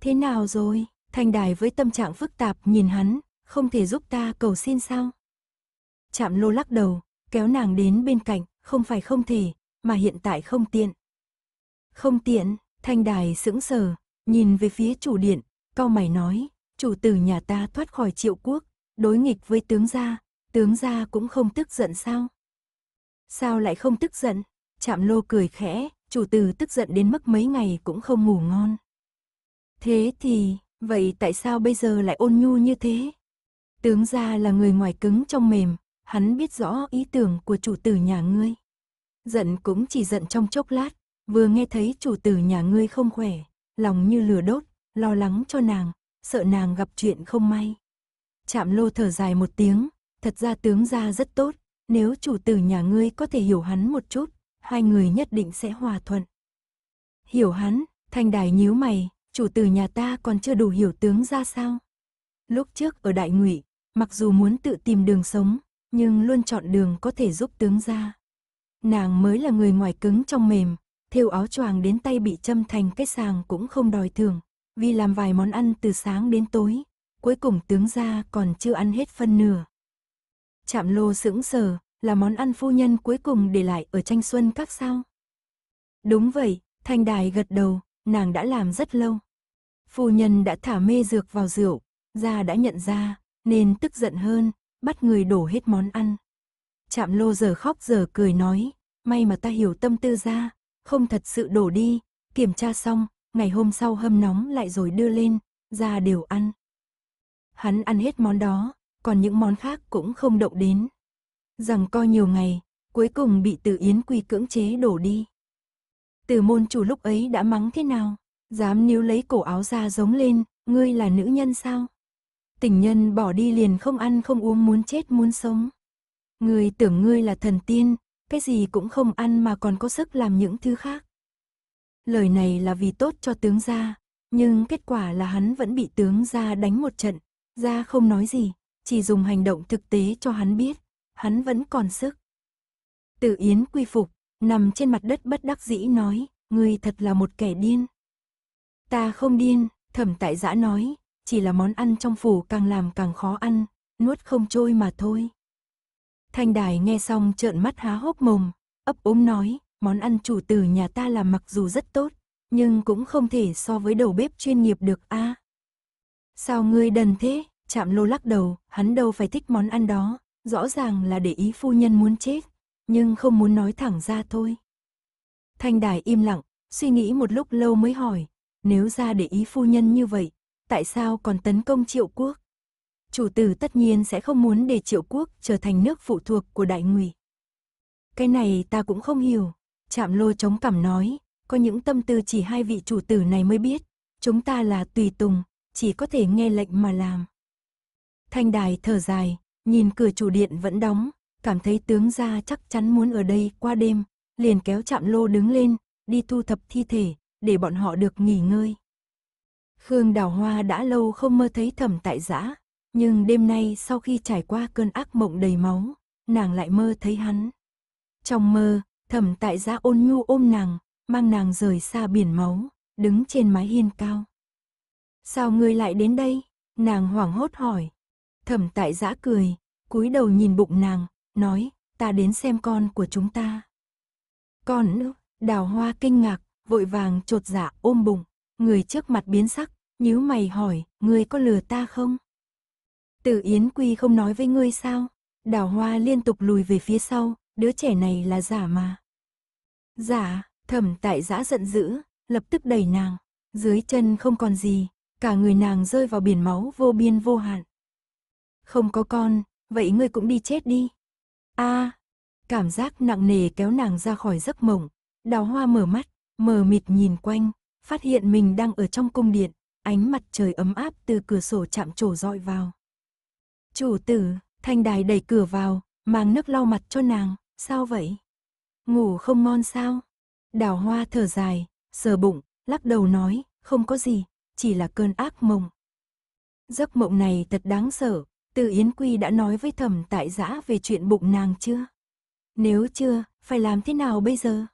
Thế nào rồi? Thanh đài với tâm trạng phức tạp nhìn hắn, không thể giúp ta cầu xin sao? Chạm lô lắc đầu, kéo nàng đến bên cạnh, không phải không thể, mà hiện tại không tiện. Không tiện, thanh đài sững sờ, nhìn về phía chủ điện, cao mày nói, chủ tử nhà ta thoát khỏi triệu quốc, đối nghịch với tướng gia, tướng gia cũng không tức giận sao? Sao lại không tức giận? Chạm lô cười khẽ, chủ tử tức giận đến mức mấy ngày cũng không ngủ ngon. Thế thì, vậy tại sao bây giờ lại ôn nhu như thế? Tướng gia là người ngoài cứng trong mềm, hắn biết rõ ý tưởng của chủ tử nhà ngươi. Giận cũng chỉ giận trong chốc lát, Vừa nghe thấy chủ tử nhà ngươi không khỏe, lòng như lửa đốt, lo lắng cho nàng, sợ nàng gặp chuyện không may. Chạm lô thở dài một tiếng, thật ra tướng gia rất tốt, nếu chủ tử nhà ngươi có thể hiểu hắn một chút, hai người nhất định sẽ hòa thuận. Hiểu hắn, thanh đài nhíu mày, chủ tử nhà ta còn chưa đủ hiểu tướng gia sao. Lúc trước ở đại ngụy, mặc dù muốn tự tìm đường sống, nhưng luôn chọn đường có thể giúp tướng gia. Nàng mới là người ngoài cứng trong mềm, thêu áo choàng đến tay bị châm thành cái sàng cũng không đòi thường Vì làm vài món ăn từ sáng đến tối, cuối cùng tướng ra còn chưa ăn hết phân nửa. Chạm lô sững sờ, là món ăn phu nhân cuối cùng để lại ở tranh xuân các sao. Đúng vậy, thanh đài gật đầu, nàng đã làm rất lâu. Phu nhân đã thả mê dược vào rượu, ra đã nhận ra, nên tức giận hơn, bắt người đổ hết món ăn. Chạm lô giờ khóc giờ cười nói, may mà ta hiểu tâm tư ra, không thật sự đổ đi, kiểm tra xong, ngày hôm sau hâm nóng lại rồi đưa lên, ra đều ăn. Hắn ăn hết món đó, còn những món khác cũng không động đến. Rằng coi nhiều ngày, cuối cùng bị Từ Yến Quy cưỡng chế đổ đi. Từ môn chủ lúc ấy đã mắng thế nào, dám níu lấy cổ áo ra giống lên, ngươi là nữ nhân sao? Tình nhân bỏ đi liền không ăn không uống muốn chết muốn sống. Ngươi tưởng ngươi là thần tiên, cái gì cũng không ăn mà còn có sức làm những thứ khác. Lời này là vì tốt cho tướng gia, nhưng kết quả là hắn vẫn bị tướng gia đánh một trận, gia không nói gì, chỉ dùng hành động thực tế cho hắn biết, hắn vẫn còn sức. Tử Yến quy phục, nằm trên mặt đất bất đắc dĩ nói, ngươi thật là một kẻ điên. Ta không điên, thẩm tại giã nói, chỉ là món ăn trong phủ càng làm càng khó ăn, nuốt không trôi mà thôi. Thanh đài nghe xong trợn mắt há hốc mồm, ấp ốm nói, món ăn chủ tử nhà ta làm mặc dù rất tốt, nhưng cũng không thể so với đầu bếp chuyên nghiệp được a. À, sao ngươi đần thế? Chạm lô lắc đầu, hắn đâu phải thích món ăn đó, rõ ràng là để ý phu nhân muốn chết, nhưng không muốn nói thẳng ra thôi. Thanh đài im lặng, suy nghĩ một lúc lâu mới hỏi, nếu ra để ý phu nhân như vậy, tại sao còn tấn công triệu quốc? chủ tử tất nhiên sẽ không muốn để triệu quốc trở thành nước phụ thuộc của đại ngụy. Cái này ta cũng không hiểu, chạm lô chống cảm nói, có những tâm tư chỉ hai vị chủ tử này mới biết, chúng ta là tùy tùng, chỉ có thể nghe lệnh mà làm. Thanh đài thở dài, nhìn cửa chủ điện vẫn đóng, cảm thấy tướng gia chắc chắn muốn ở đây qua đêm, liền kéo chạm lô đứng lên, đi thu thập thi thể, để bọn họ được nghỉ ngơi. Khương Đào Hoa đã lâu không mơ thấy thẩm tại giã, nhưng đêm nay sau khi trải qua cơn ác mộng đầy máu, nàng lại mơ thấy hắn. Trong mơ, thẩm tại gia ôn nhu ôm nàng, mang nàng rời xa biển máu, đứng trên mái hiên cao. Sao ngươi lại đến đây? Nàng hoảng hốt hỏi. Thẩm tại giã cười, cúi đầu nhìn bụng nàng, nói, ta đến xem con của chúng ta. Con ư, đào hoa kinh ngạc, vội vàng trột dạ ôm bụng, người trước mặt biến sắc, nhíu mày hỏi, ngươi có lừa ta không? Từ Yến Quy không nói với ngươi sao? Đào hoa liên tục lùi về phía sau, đứa trẻ này là giả mà. Giả, thẩm tại giã giận dữ, lập tức đẩy nàng. Dưới chân không còn gì, cả người nàng rơi vào biển máu vô biên vô hạn. Không có con, vậy ngươi cũng đi chết đi. a à, cảm giác nặng nề kéo nàng ra khỏi giấc mộng. Đào hoa mở mắt, mờ mịt nhìn quanh, phát hiện mình đang ở trong cung điện, ánh mặt trời ấm áp từ cửa sổ chạm trổ dọi vào. Chủ tử, thanh đài đẩy cửa vào, mang nước lau mặt cho nàng, sao vậy? Ngủ không ngon sao? Đào hoa thở dài, sờ bụng, lắc đầu nói, không có gì, chỉ là cơn ác mộng. Giấc mộng này thật đáng sợ, từ Yến Quy đã nói với thẩm tại giã về chuyện bụng nàng chưa? Nếu chưa, phải làm thế nào bây giờ?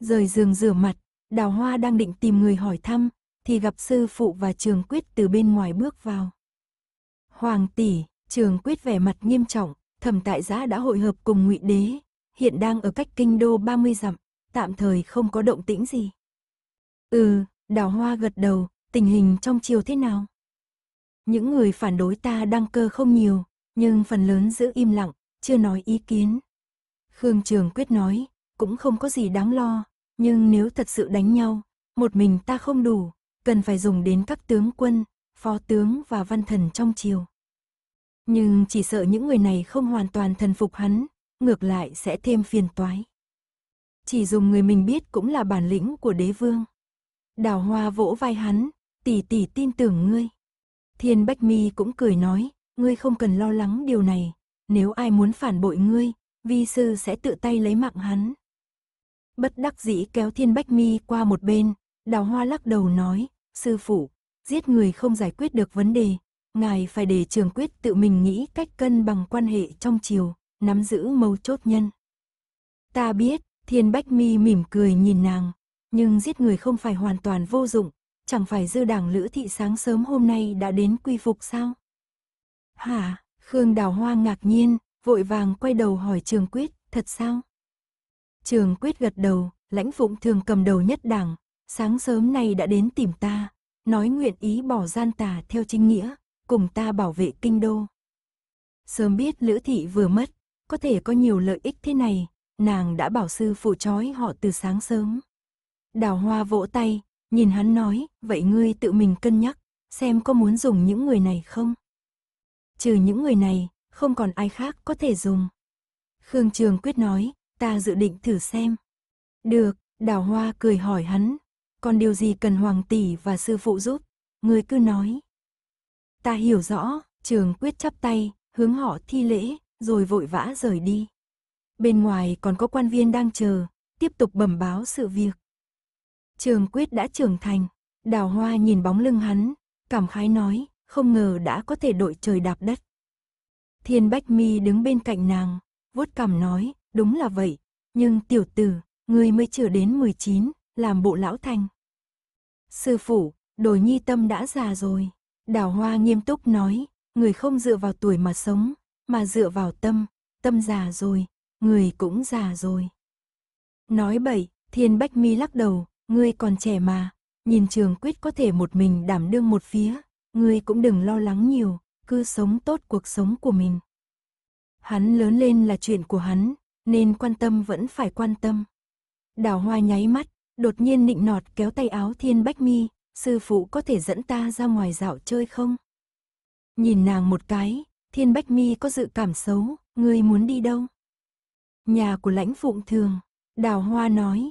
Rời giường rửa mặt, đào hoa đang định tìm người hỏi thăm, thì gặp sư phụ và trường quyết từ bên ngoài bước vào. Hoàng tỷ, Trường quyết vẻ mặt nghiêm trọng, thẩm tại giã đã hội hợp cùng ngụy đế, hiện đang ở cách kinh đô 30 dặm, tạm thời không có động tĩnh gì. Ừ, đào hoa gật đầu, tình hình trong triều thế nào? Những người phản đối ta đăng cơ không nhiều, nhưng phần lớn giữ im lặng, chưa nói ý kiến. Khương Trường Quyết nói, cũng không có gì đáng lo, nhưng nếu thật sự đánh nhau, một mình ta không đủ, cần phải dùng đến các tướng quân, phó tướng và văn thần trong triều. Nhưng chỉ sợ những người này không hoàn toàn thần phục hắn, ngược lại sẽ thêm phiền toái. Chỉ dùng người mình biết cũng là bản lĩnh của đế vương. Đào hoa vỗ vai hắn, tỷ tỷ tin tưởng ngươi. Thiên Bách Mi cũng cười nói, ngươi không cần lo lắng điều này, nếu ai muốn phản bội ngươi, vi sư sẽ tự tay lấy mạng hắn. Bất đắc dĩ kéo Thiên Bách Mi qua một bên, đào hoa lắc đầu nói, sư phụ, giết người không giải quyết được vấn đề, ngài phải để trường quyết tự mình nghĩ cách cân bằng quan hệ trong chiều, nắm giữ mâu chốt nhân. Ta biết, Thiên Bách Mi mỉm cười nhìn nàng, nhưng giết người không phải hoàn toàn vô dụng, chẳng phải dư đảng lữ thị sáng sớm hôm nay đã đến quy phục sao? Hả, Khương Đào Hoa ngạc nhiên, vội vàng quay đầu hỏi Trường Quyết, thật sao? Trường Quyết gật đầu, lãnh phụng thường cầm đầu nhất đảng, sáng sớm nay đã đến tìm ta, nói nguyện ý bỏ gian tà theo chính nghĩa, cùng ta bảo vệ kinh đô. Sớm biết Lữ Thị vừa mất, có thể có nhiều lợi ích thế này, nàng đã bảo sư phụ trói họ từ sáng sớm. Đào hoa vỗ tay, nhìn hắn nói, vậy ngươi tự mình cân nhắc, xem có muốn dùng những người này không? Trừ những người này, không còn ai khác có thể dùng. Khương Trường Quyết nói, ta dự định thử xem. Được, đào hoa cười hỏi hắn, còn điều gì cần hoàng tỷ và sư phụ giúp, ngươi cứ nói. Ta hiểu rõ, trường quyết chắp tay, hướng họ thi lễ, rồi vội vã rời đi. Bên ngoài còn có quan viên đang chờ, tiếp tục bẩm báo sự việc. Trường quyết đã trưởng thành, đào hoa nhìn bóng lưng hắn, cảm khái nói, không ngờ đã có thể đội trời đạp đất. Thiên Bách Mi đứng bên cạnh nàng, vuốt cằm nói, đúng là vậy, nhưng tiểu tử, người mới chưa đến 19, làm bộ lão thành. Sư phụ, đồ nhi tâm đã già rồi. Đào Hoa nghiêm túc nói, người không dựa vào tuổi mà sống, mà dựa vào tâm, tâm già rồi, người cũng già rồi. Nói bậy, Thiên Bách Mi lắc đầu, ngươi còn trẻ mà, nhìn trường quyết có thể một mình đảm đương một phía, ngươi cũng đừng lo lắng nhiều, cứ sống tốt cuộc sống của mình. Hắn lớn lên là chuyện của hắn, nên quan tâm vẫn phải quan tâm. Đào hoa nháy mắt, đột nhiên nịnh nọt kéo tay áo Thiên Bách Mi, sư phụ có thể dẫn ta ra ngoài dạo chơi không? Nhìn nàng một cái, Thiên Bách Mi có dự cảm xấu, ngươi muốn đi đâu? Nhà của lãnh phụng thường, đào hoa nói.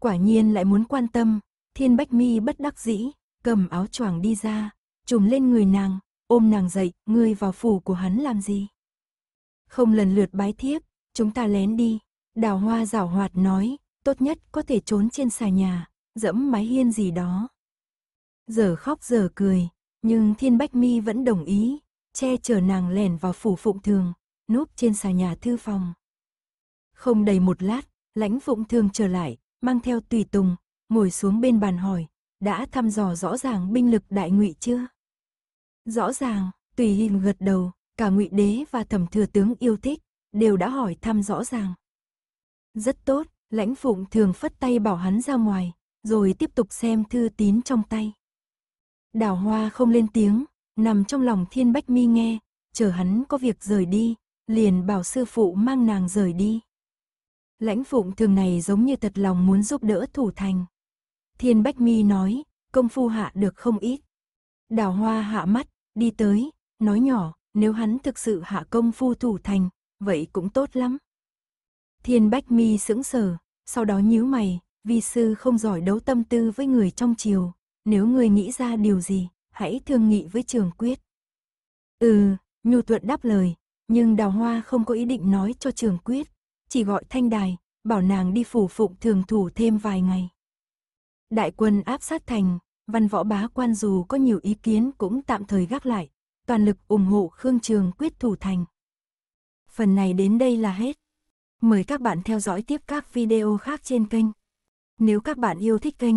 Quả nhiên lại muốn quan tâm, Thiên Bách Mi bất đắc dĩ, cầm áo choàng đi ra, trùm lên người nàng, ôm nàng dậy, ngươi vào phủ của hắn làm gì? Không lần lượt bái thiếp, chúng ta lén đi. Đào hoa rảo hoạt nói, tốt nhất có thể trốn trên xà nhà, dẫm mái hiên gì đó, giờ khóc giờ cười, nhưng Thiên Bách Mi vẫn đồng ý, che chở nàng lẻn vào phủ Phụng Thường, núp trên xà nhà thư phòng. Không đầy một lát, lãnh Phụng Thường trở lại, mang theo tùy tùng, ngồi xuống bên bàn hỏi, đã thăm dò rõ ràng binh lực đại ngụy chưa? Rõ ràng, tùy hình gật đầu, cả ngụy đế và thẩm thừa tướng yêu thích, đều đã hỏi thăm rõ ràng. Rất tốt, lãnh phụng thường phất tay bảo hắn ra ngoài, rồi tiếp tục xem thư tín trong tay. Đào hoa không lên tiếng, nằm trong lòng thiên bách mi nghe, chờ hắn có việc rời đi, liền bảo sư phụ mang nàng rời đi. Lãnh phụng thường này giống như thật lòng muốn giúp đỡ thủ thành. Thiên bách mi nói, công phu hạ được không ít. Đào hoa hạ mắt, đi tới, nói nhỏ, nếu hắn thực sự hạ công phu thủ thành, vậy cũng tốt lắm. Thiên bách mi sững sờ, sau đó nhíu mày, vi sư không giỏi đấu tâm tư với người trong triều, nếu ngươi nghĩ ra điều gì, hãy thương nghị với trường quyết. Ừ, Nhu Thuận đáp lời, nhưng Đào Hoa không có ý định nói cho trường quyết, chỉ gọi Thanh Đài, bảo nàng đi phủ phụng thường thủ thêm vài ngày. Đại quân áp sát thành, văn võ bá quan dù có nhiều ý kiến cũng tạm thời gác lại, toàn lực ủng hộ Khương Trường quyết thủ thành. Phần này đến đây là hết. Mời các bạn theo dõi tiếp các video khác trên kênh. Nếu các bạn yêu thích kênh,